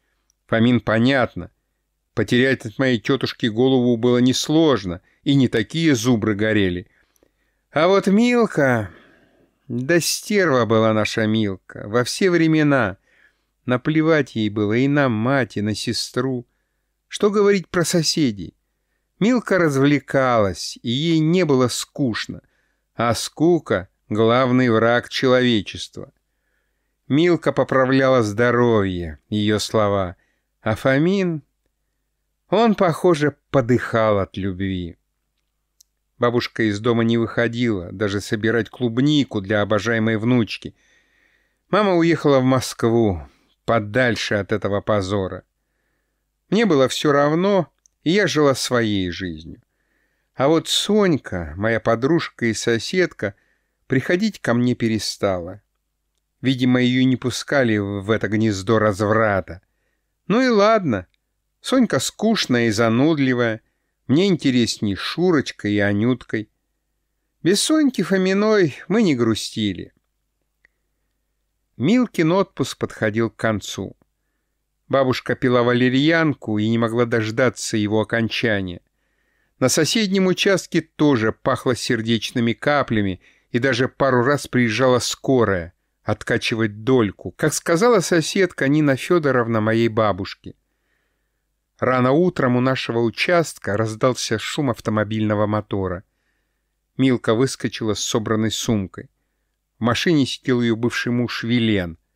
Фомин понятно. Потерять от моей тетушки голову было несложно, и не такие зубры горели. А вот Милка... Да стерва была наша Милка во все времена. Наплевать ей было и на мать, и на сестру. Что говорить про соседей? Милка развлекалась, и ей не было скучно. А скука — главный враг человечества. Милка поправляла здоровье, ее слова. А Фомин... Он, похоже, подыхал от любви. Бабушка из дома не выходила, даже собирать клубнику для обожаемой внучки. Мама уехала в Москву, подальше от этого позора. Мне было все равно, и я жила своей жизнью. А вот Сонька, моя подружка и соседка, приходить ко мне перестала. Видимо, ее не пускали в это гнездо разврата. Ну и ладно. Сонька скучная и занудливая. Мне интересней Шурочкой и Анюткой. Без Соньки Фоминой мы не грустили. Милкин отпуск подходил к концу. Бабушка пила валерьянку и не могла дождаться его окончания. На соседнем участке тоже пахло сердечными каплями, и даже пару раз приезжала скорая откачивать дольку, как сказала соседка Нина Федоровна моей бабушке. Рано утром у нашего участка раздался шум автомобильного мотора. Милка выскочила с собранной сумкой. В машине сидел ее бывший муж Вилен —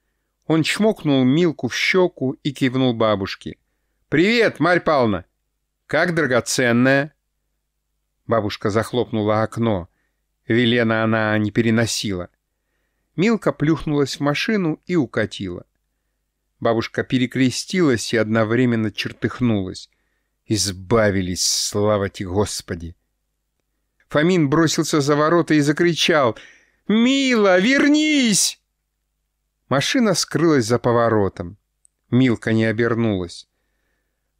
он чмокнул Милку в щеку и кивнул бабушке. «Привет, Марь Павловна! Как драгоценная?» Бабушка захлопнула окно. Велена она не переносила. Милка плюхнулась в машину и укатила. Бабушка перекрестилась и одновременно чертыхнулась. «Избавились, слава тебе, Господи!» Фомин бросился за ворота и закричал «Мила, вернись!» Машина скрылась за поворотом. Милка не обернулась.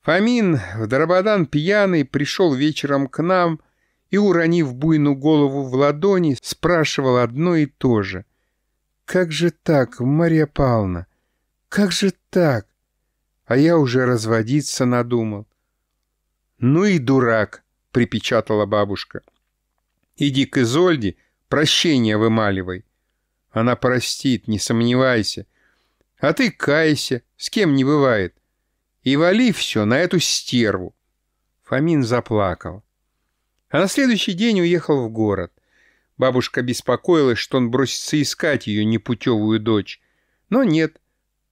Фомин, в Дрободан пьяный, пришел вечером к нам и, уронив буйную голову в ладони, спрашивал одно и то же. «Как же так, Мария Павловна? Как же так?» А я уже разводиться надумал. «Ну и дурак!» — припечатала бабушка. «Иди к Изольде, прощения вымаливай. Она простит, не сомневайся. А ты кайся, с кем не бывает. И вали все на эту стерву. Фомин заплакал. А на следующий день уехал в город. Бабушка беспокоилась, что он бросится искать ее непутевую дочь. Но нет.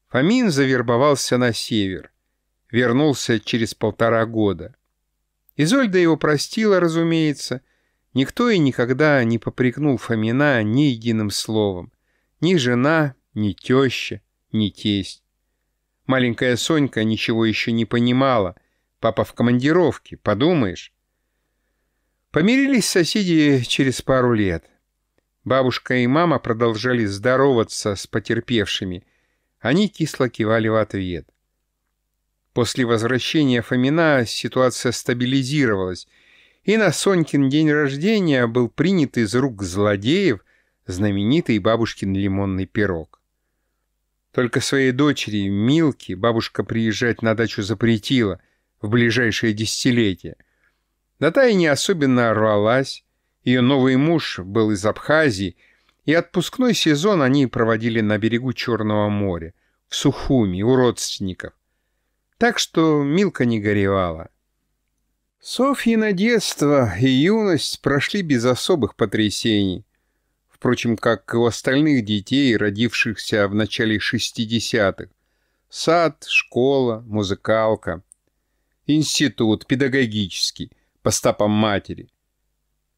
Фомин завербовался на север. Вернулся через полтора года. Изольда его простила, разумеется, — Никто и никогда не попрекнул Фомина ни единым словом. Ни жена, ни теща, ни тесть. Маленькая Сонька ничего еще не понимала. Папа в командировке, подумаешь. Помирились соседи через пару лет. Бабушка и мама продолжали здороваться с потерпевшими. Они кисло кивали в ответ. После возвращения Фомина ситуация стабилизировалась — и на Сонькин день рождения был принят из рук злодеев знаменитый бабушкин лимонный пирог. Только своей дочери, Милке, бабушка приезжать на дачу запретила в ближайшее десятилетие. Да та и не особенно рвалась. Ее новый муж был из Абхазии, и отпускной сезон они проводили на берегу Черного моря, в Сухуми, у родственников. Так что Милка не горевала на детство и юность прошли без особых потрясений. Впрочем, как и у остальных детей, родившихся в начале 60-х. Сад, школа, музыкалка. Институт педагогический, по стопам матери.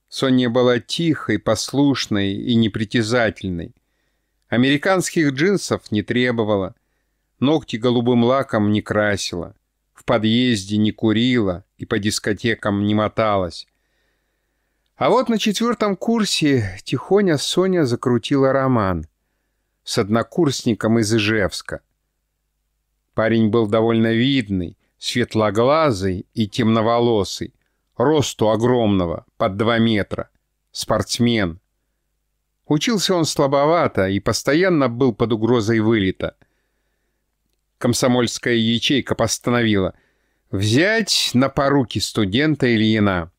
Соня была тихой, послушной и непритязательной. Американских джинсов не требовала. Ногти голубым лаком не красила в подъезде не курила и по дискотекам не моталась. А вот на четвертом курсе тихоня Соня закрутила роман с однокурсником из Ижевска. Парень был довольно видный, светлоглазый и темноволосый, росту огромного, под два метра, спортсмен. Учился он слабовато и постоянно был под угрозой вылета комсомольская ячейка постановила взять на поруки студента Ильина.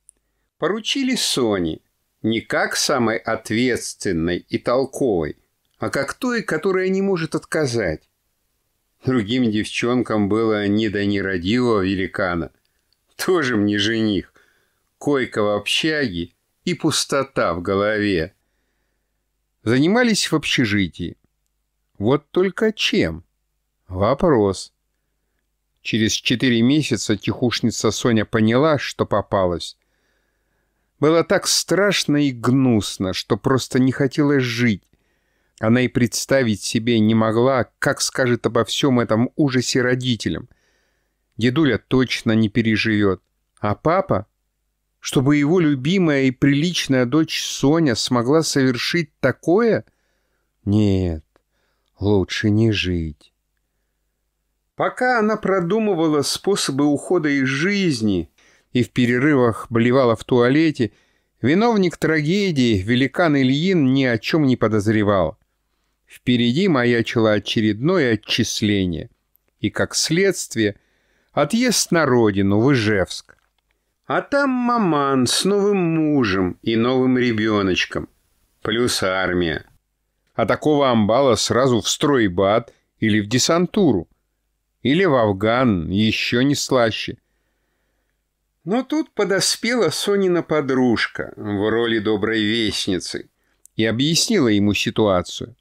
Поручили Соне не как самой ответственной и толковой, а как той, которая не может отказать. Другим девчонкам было не до нерадивого великана. Тоже мне жених. Койка в общаге и пустота в голове. Занимались в общежитии. Вот только чем? Вопрос. Через четыре месяца тихушница Соня поняла, что попалась. Было так страшно и гнусно, что просто не хотелось жить. Она и представить себе не могла, как скажет обо всем этом ужасе родителям. Дедуля точно не переживет. А папа? Чтобы его любимая и приличная дочь Соня смогла совершить такое? Нет, лучше не жить. Пока она продумывала способы ухода из жизни и в перерывах блевала в туалете, виновник трагедии, великан Ильин, ни о чем не подозревал. Впереди маячило очередное отчисление. И, как следствие, отъезд на родину, в Ижевск. А там маман с новым мужем и новым ребеночком. Плюс армия. А такого амбала сразу в стройбат или в десантуру. Или в Афган, еще не слаще. Но тут подоспела Сонина подружка в роли доброй вестницы и объяснила ему ситуацию.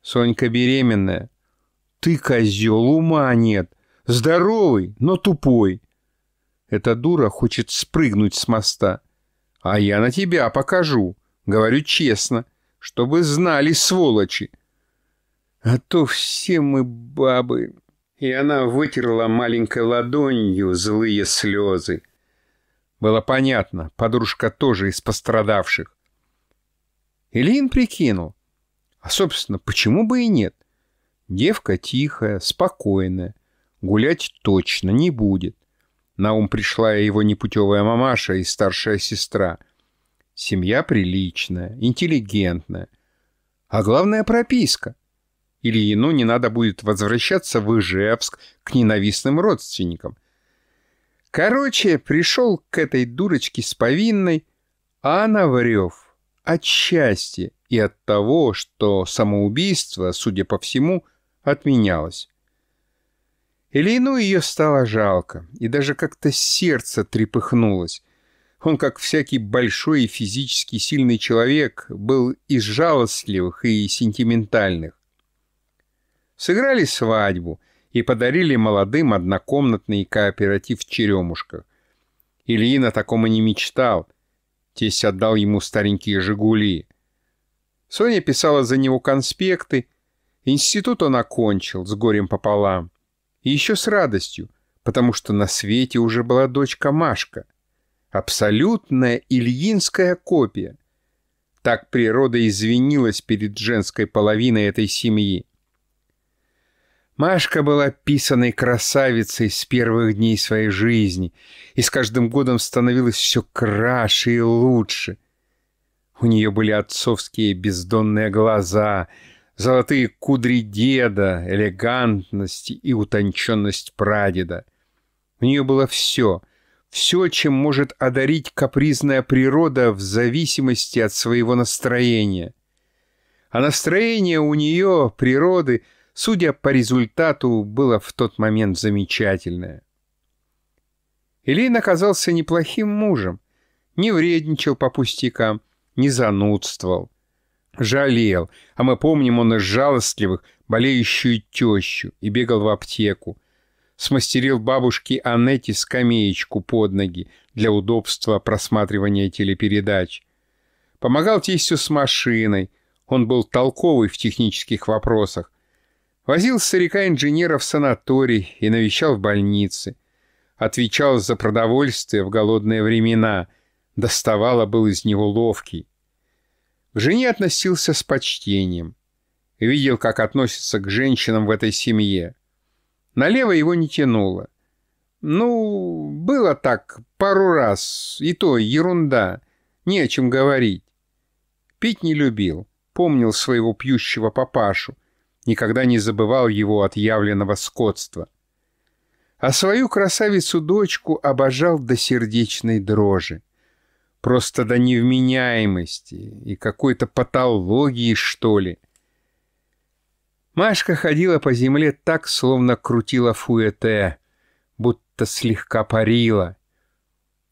«Сонька беременная. Ты, козел, ума нет. Здоровый, но тупой. Эта дура хочет спрыгнуть с моста. А я на тебя покажу, говорю честно, чтобы знали сволочи. А то все мы бабы, и она вытерла маленькой ладонью злые слезы. Было понятно, подружка тоже из пострадавших. Ильин прикинул. А, собственно, почему бы и нет? Девка тихая, спокойная, гулять точно не будет. На ум пришла его непутевая мамаша и старшая сестра. Семья приличная, интеллигентная. А главное прописка — Ильину не надо будет возвращаться в Ижевск к ненавистным родственникам. Короче, пришел к этой дурочке с повинной, а она врев от счастья и от того, что самоубийство, судя по всему, отменялось. Элейну ее стало жалко, и даже как-то сердце трепыхнулось. Он, как всякий большой и физически сильный человек, был из жалостливых и сентиментальных. Сыграли свадьбу и подарили молодым однокомнатный кооператив в Черемушках. Ильин о таком и не мечтал. Тесть отдал ему старенькие «Жигули». Соня писала за него конспекты. Институт он окончил с горем пополам. И еще с радостью, потому что на свете уже была дочка Машка. Абсолютная ильинская копия. Так природа извинилась перед женской половиной этой семьи. Машка была писаной красавицей с первых дней своей жизни и с каждым годом становилась все краше и лучше. У нее были отцовские бездонные глаза, золотые кудри деда, элегантность и утонченность прадеда. У нее было все, все, чем может одарить капризная природа в зависимости от своего настроения. А настроение у нее, природы — судя по результату, было в тот момент замечательное. Ильин оказался неплохим мужем, не вредничал по пустякам, не занудствовал. Жалел, а мы помним, он из жалостливых, болеющую тещу, и бегал в аптеку. Смастерил бабушке Аннете скамеечку под ноги для удобства просматривания телепередач. Помогал тестю с машиной, он был толковый в технических вопросах, Возил старика-инженера в санаторий и навещал в больнице. Отвечал за продовольствие в голодные времена. Доставало а был из него ловкий. К жене относился с почтением. Видел, как относится к женщинам в этой семье. Налево его не тянуло. Ну, было так пару раз, и то ерунда, не о чем говорить. Пить не любил, помнил своего пьющего папашу, никогда не забывал его отъявленного скотства. А свою красавицу-дочку обожал до сердечной дрожи. Просто до невменяемости и какой-то патологии, что ли. Машка ходила по земле так, словно крутила фуэте, будто слегка парила.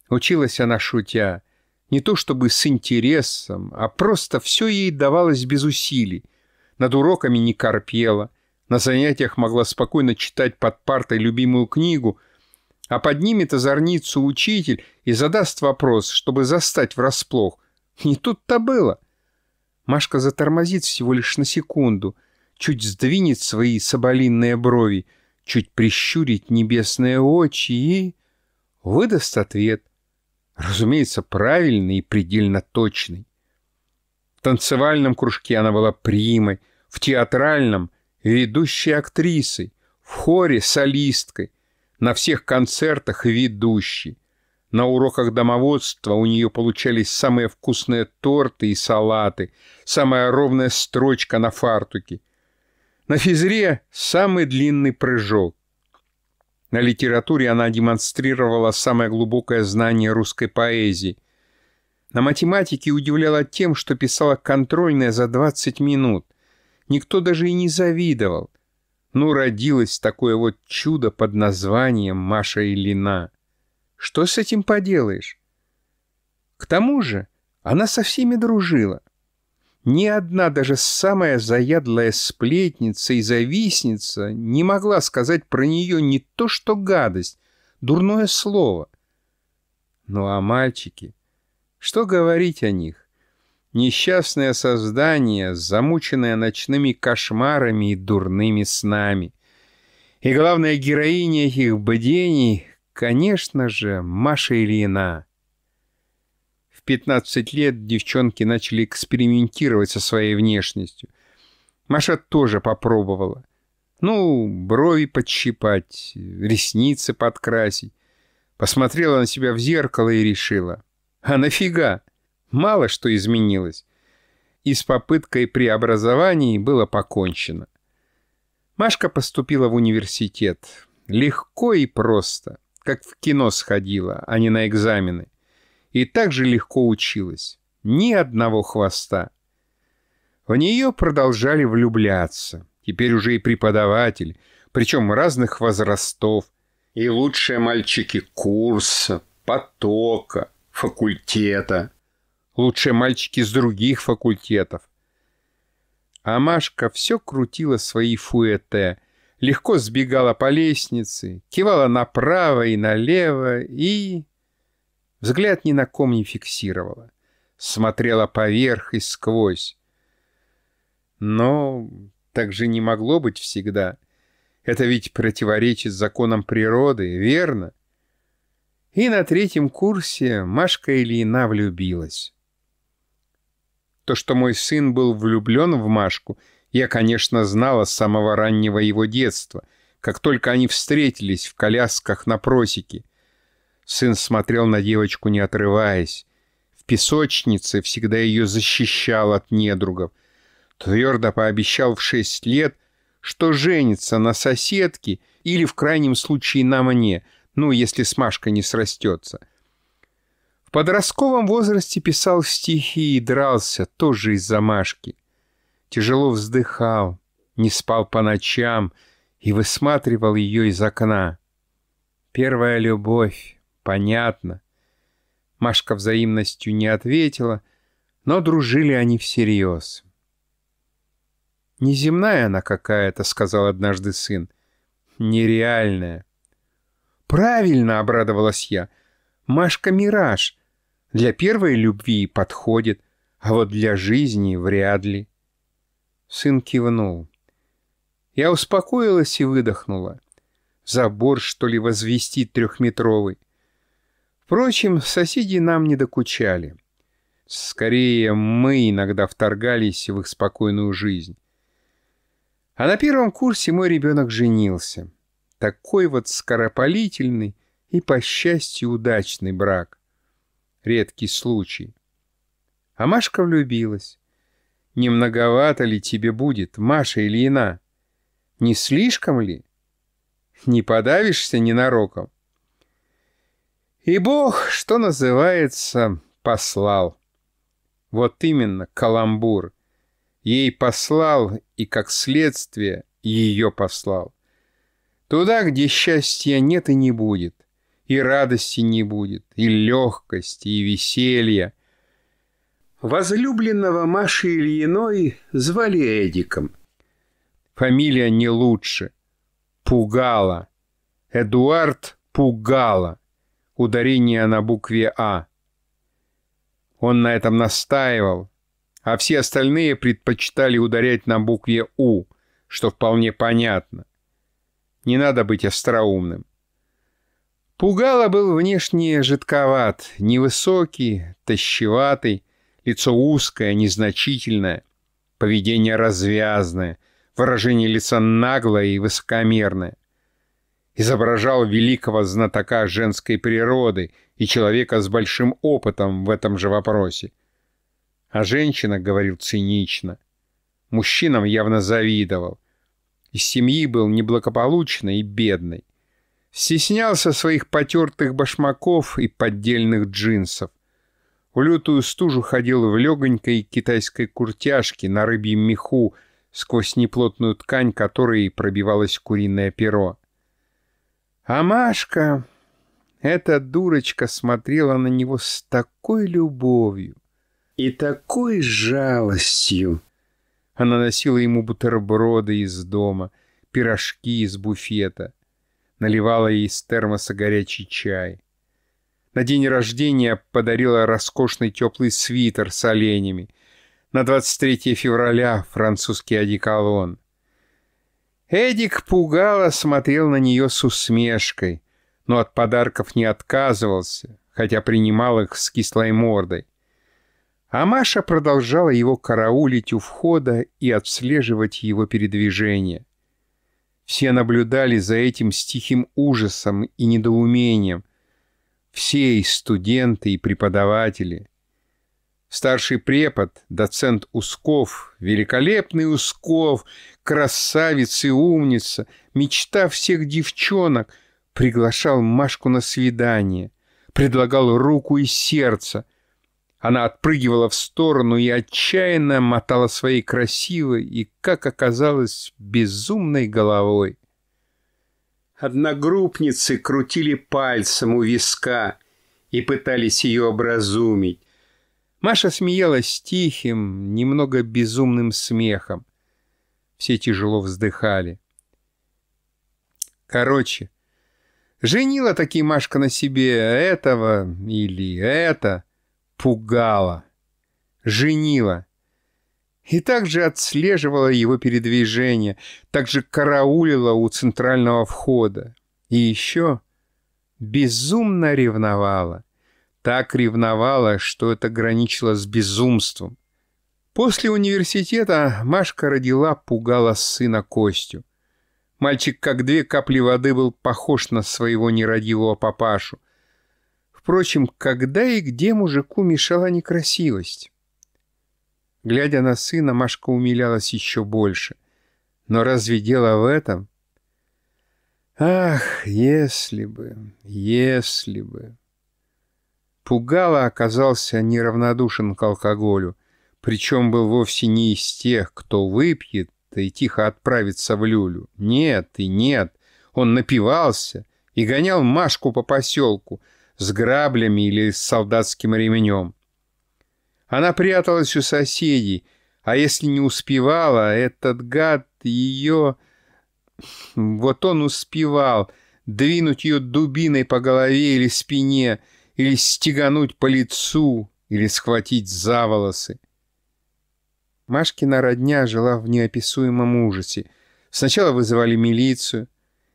Училась она шутя, не то чтобы с интересом, а просто все ей давалось без усилий, над уроками не корпела, на занятиях могла спокойно читать под партой любимую книгу, а поднимет озорницу учитель и задаст вопрос, чтобы застать врасплох. Не тут-то было. Машка затормозит всего лишь на секунду, чуть сдвинет свои соболинные брови, чуть прищурит небесные очи и... выдаст ответ. Разумеется, правильный и предельно точный. В танцевальном кружке она была примой, в театральном ведущей актрисой, в хоре солисткой, на всех концертах ведущей. На уроках домоводства у нее получались самые вкусные торты и салаты, самая ровная строчка на фартуке. На физре самый длинный прыжок. На литературе она демонстрировала самое глубокое знание русской поэзии. На математике удивляла тем, что писала контрольное за 20 минут никто даже и не завидовал. Ну, родилось такое вот чудо под названием Маша Ильина. Что с этим поделаешь? К тому же она со всеми дружила. Ни одна, даже самая заядлая сплетница и завистница не могла сказать про нее не то что гадость, дурное слово. Ну а мальчики, что говорить о них? Несчастное создание, замученное ночными кошмарами и дурными снами. И главная героиня их бдений, конечно же, Маша Ильина. В 15 лет девчонки начали экспериментировать со своей внешностью. Маша тоже попробовала. Ну, брови подщипать, ресницы подкрасить. Посмотрела на себя в зеркало и решила. А нафига? Мало что изменилось. И с попыткой преобразований было покончено. Машка поступила в университет. Легко и просто, как в кино сходила, а не на экзамены. И так же легко училась. Ни одного хвоста. В нее продолжали влюбляться. Теперь уже и преподаватель, причем разных возрастов. И лучшие мальчики курса, потока, факультета. Лучше мальчики с других факультетов. А Машка все крутила свои фуэте, легко сбегала по лестнице, кивала направо и налево и... Взгляд ни на ком не фиксировала. Смотрела поверх и сквозь. Но так же не могло быть всегда. Это ведь противоречит законам природы, верно? И на третьем курсе Машка Ильина влюбилась. То, что мой сын был влюблен в Машку, я, конечно, знала с самого раннего его детства, как только они встретились в колясках на просеке. Сын смотрел на девочку, не отрываясь. В песочнице всегда ее защищал от недругов. Твердо пообещал в шесть лет, что женится на соседке или, в крайнем случае, на мне, ну, если с Машкой не срастется подростковом возрасте писал стихи и дрался, тоже из замашки. Тяжело вздыхал, не спал по ночам и высматривал ее из окна. Первая любовь, понятно. Машка взаимностью не ответила, но дружили они всерьез. «Неземная она какая-то», — сказал однажды сын. «Нереальная». «Правильно», — обрадовалась я. «Машка — мираж. Для первой любви подходит, а вот для жизни вряд ли. Сын кивнул. Я успокоилась и выдохнула. Забор, что ли, возвести трехметровый. Впрочем, соседи нам не докучали. Скорее, мы иногда вторгались в их спокойную жизнь. А на первом курсе мой ребенок женился. Такой вот скоропалительный и, по счастью, удачный брак редкий случай. А Машка влюбилась. Не многовато ли тебе будет, Маша или Ина? Не слишком ли? Не подавишься ненароком? И Бог, что называется, послал. Вот именно, каламбур. Ей послал и, как следствие, ее послал. Туда, где счастья нет и не будет и радости не будет, и легкости, и веселья. Возлюбленного Маши Ильиной звали Эдиком. Фамилия не лучше. Пугала. Эдуард Пугала. Ударение на букве «А». Он на этом настаивал, а все остальные предпочитали ударять на букве «У», что вполне понятно. Не надо быть остроумным. Пугало был внешне жидковат, невысокий, тощеватый, лицо узкое, незначительное, поведение развязное, выражение лица наглое и высокомерное. Изображал великого знатока женской природы и человека с большим опытом в этом же вопросе. А женщина говорил цинично. Мужчинам явно завидовал. Из семьи был неблагополучный и бедный. Стеснялся своих потертых башмаков и поддельных джинсов. В лютую стужу ходил в легонькой китайской куртяжке на рыбьем меху, сквозь неплотную ткань которой пробивалось куриное перо. А Машка, эта дурочка, смотрела на него с такой любовью и такой жалостью. Она носила ему бутерброды из дома, пирожки из буфета — наливала ей из термоса горячий чай. На день рождения подарила роскошный теплый свитер с оленями. На 23 февраля французский одеколон. Эдик пугало смотрел на нее с усмешкой, но от подарков не отказывался, хотя принимал их с кислой мордой. А Маша продолжала его караулить у входа и отслеживать его передвижение. Все наблюдали за этим стихим ужасом и недоумением. Все и студенты, и преподаватели. Старший препод, доцент Усков, великолепный Усков, красавец и умница, мечта всех девчонок, приглашал Машку на свидание, предлагал руку и сердце, она отпрыгивала в сторону и отчаянно мотала своей красивой и, как оказалось, безумной головой. Одногруппницы крутили пальцем у виска и пытались ее образумить. Маша смеялась тихим, немного безумным смехом. Все тяжело вздыхали. Короче, женила таки Машка на себе этого или это — пугала, женила и также отслеживала его передвижение, также караулила у центрального входа. И еще безумно ревновала. Так ревновала, что это граничило с безумством. После университета Машка родила пугала сына Костю. Мальчик, как две капли воды, был похож на своего нерадивого папашу — Впрочем, когда и где мужику мешала некрасивость? Глядя на сына, Машка умилялась еще больше. Но разве дело в этом? Ах, если бы, если бы. Пугало оказался неравнодушен к алкоголю, причем был вовсе не из тех, кто выпьет и тихо отправится в люлю. Нет и нет, он напивался и гонял Машку по поселку — с граблями или с солдатским ременем. Она пряталась у соседей, а если не успевала, этот гад ее... Вот он успевал двинуть ее дубиной по голове или спине, или стегануть по лицу, или схватить за волосы. Машкина родня жила в неописуемом ужасе. Сначала вызывали милицию,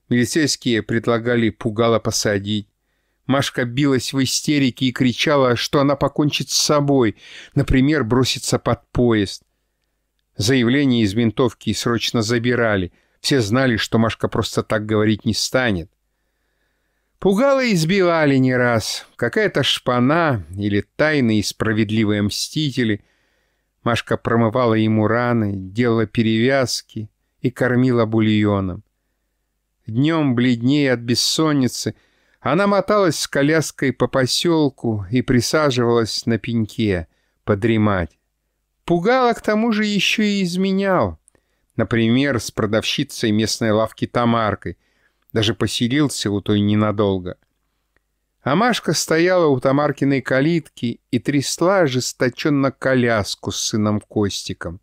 милицейские предлагали пугало посадить. Машка билась в истерике и кричала, что она покончит с собой, например, бросится под поезд. Заявление из винтовки срочно забирали. Все знали, что Машка просто так говорить не станет. Пугала и избивали не раз. Какая-то шпана или тайные и справедливые мстители. Машка промывала ему раны, делала перевязки и кормила бульоном. Днем бледнее от бессонницы — она моталась с коляской по поселку и присаживалась на пеньке подремать. Пугало к тому же еще и изменял. Например, с продавщицей местной лавки Тамаркой. Даже поселился у той ненадолго. А Машка стояла у Тамаркиной калитки и трясла ожесточенно коляску с сыном Костиком.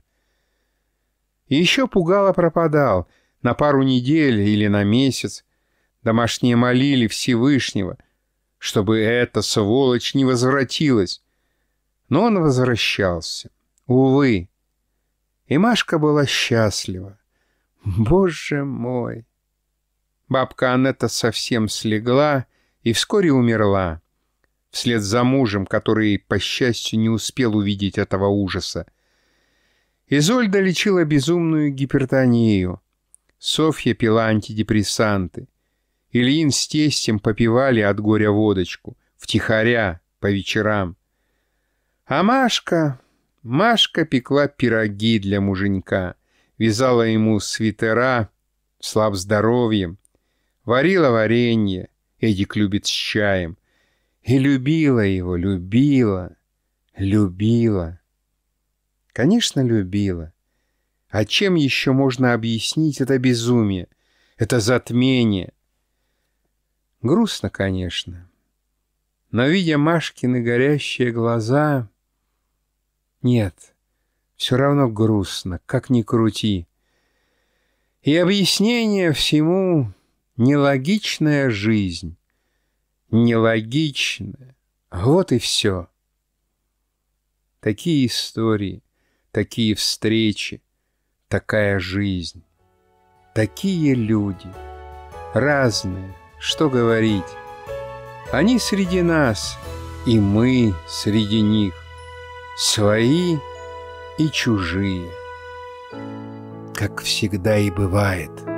И еще пугало пропадал на пару недель или на месяц, Домашние молили Всевышнего, чтобы эта сволочь не возвратилась. Но он возвращался. Увы. И Машка была счастлива. Боже мой! Бабка Анетта совсем слегла и вскоре умерла. Вслед за мужем, который, по счастью, не успел увидеть этого ужаса. Изольда лечила безумную гипертонию. Софья пила антидепрессанты. Ильин с тестем попивали от горя водочку, втихаря, по вечерам. А Машка... Машка пекла пироги для муженька, вязала ему свитера, слаб здоровьем, варила варенье, Эдик любит с чаем, и любила его, любила, любила. Конечно, любила. А чем еще можно объяснить это безумие, это затмение — Грустно, конечно. Но, видя Машкины горящие глаза... Нет, все равно грустно, как ни крути. И объяснение всему — нелогичная жизнь. Нелогичная. Вот и все. Такие истории, такие встречи, такая жизнь, такие люди, разные — что говорить. Они среди нас, и мы среди них, свои и чужие. Как всегда и бывает –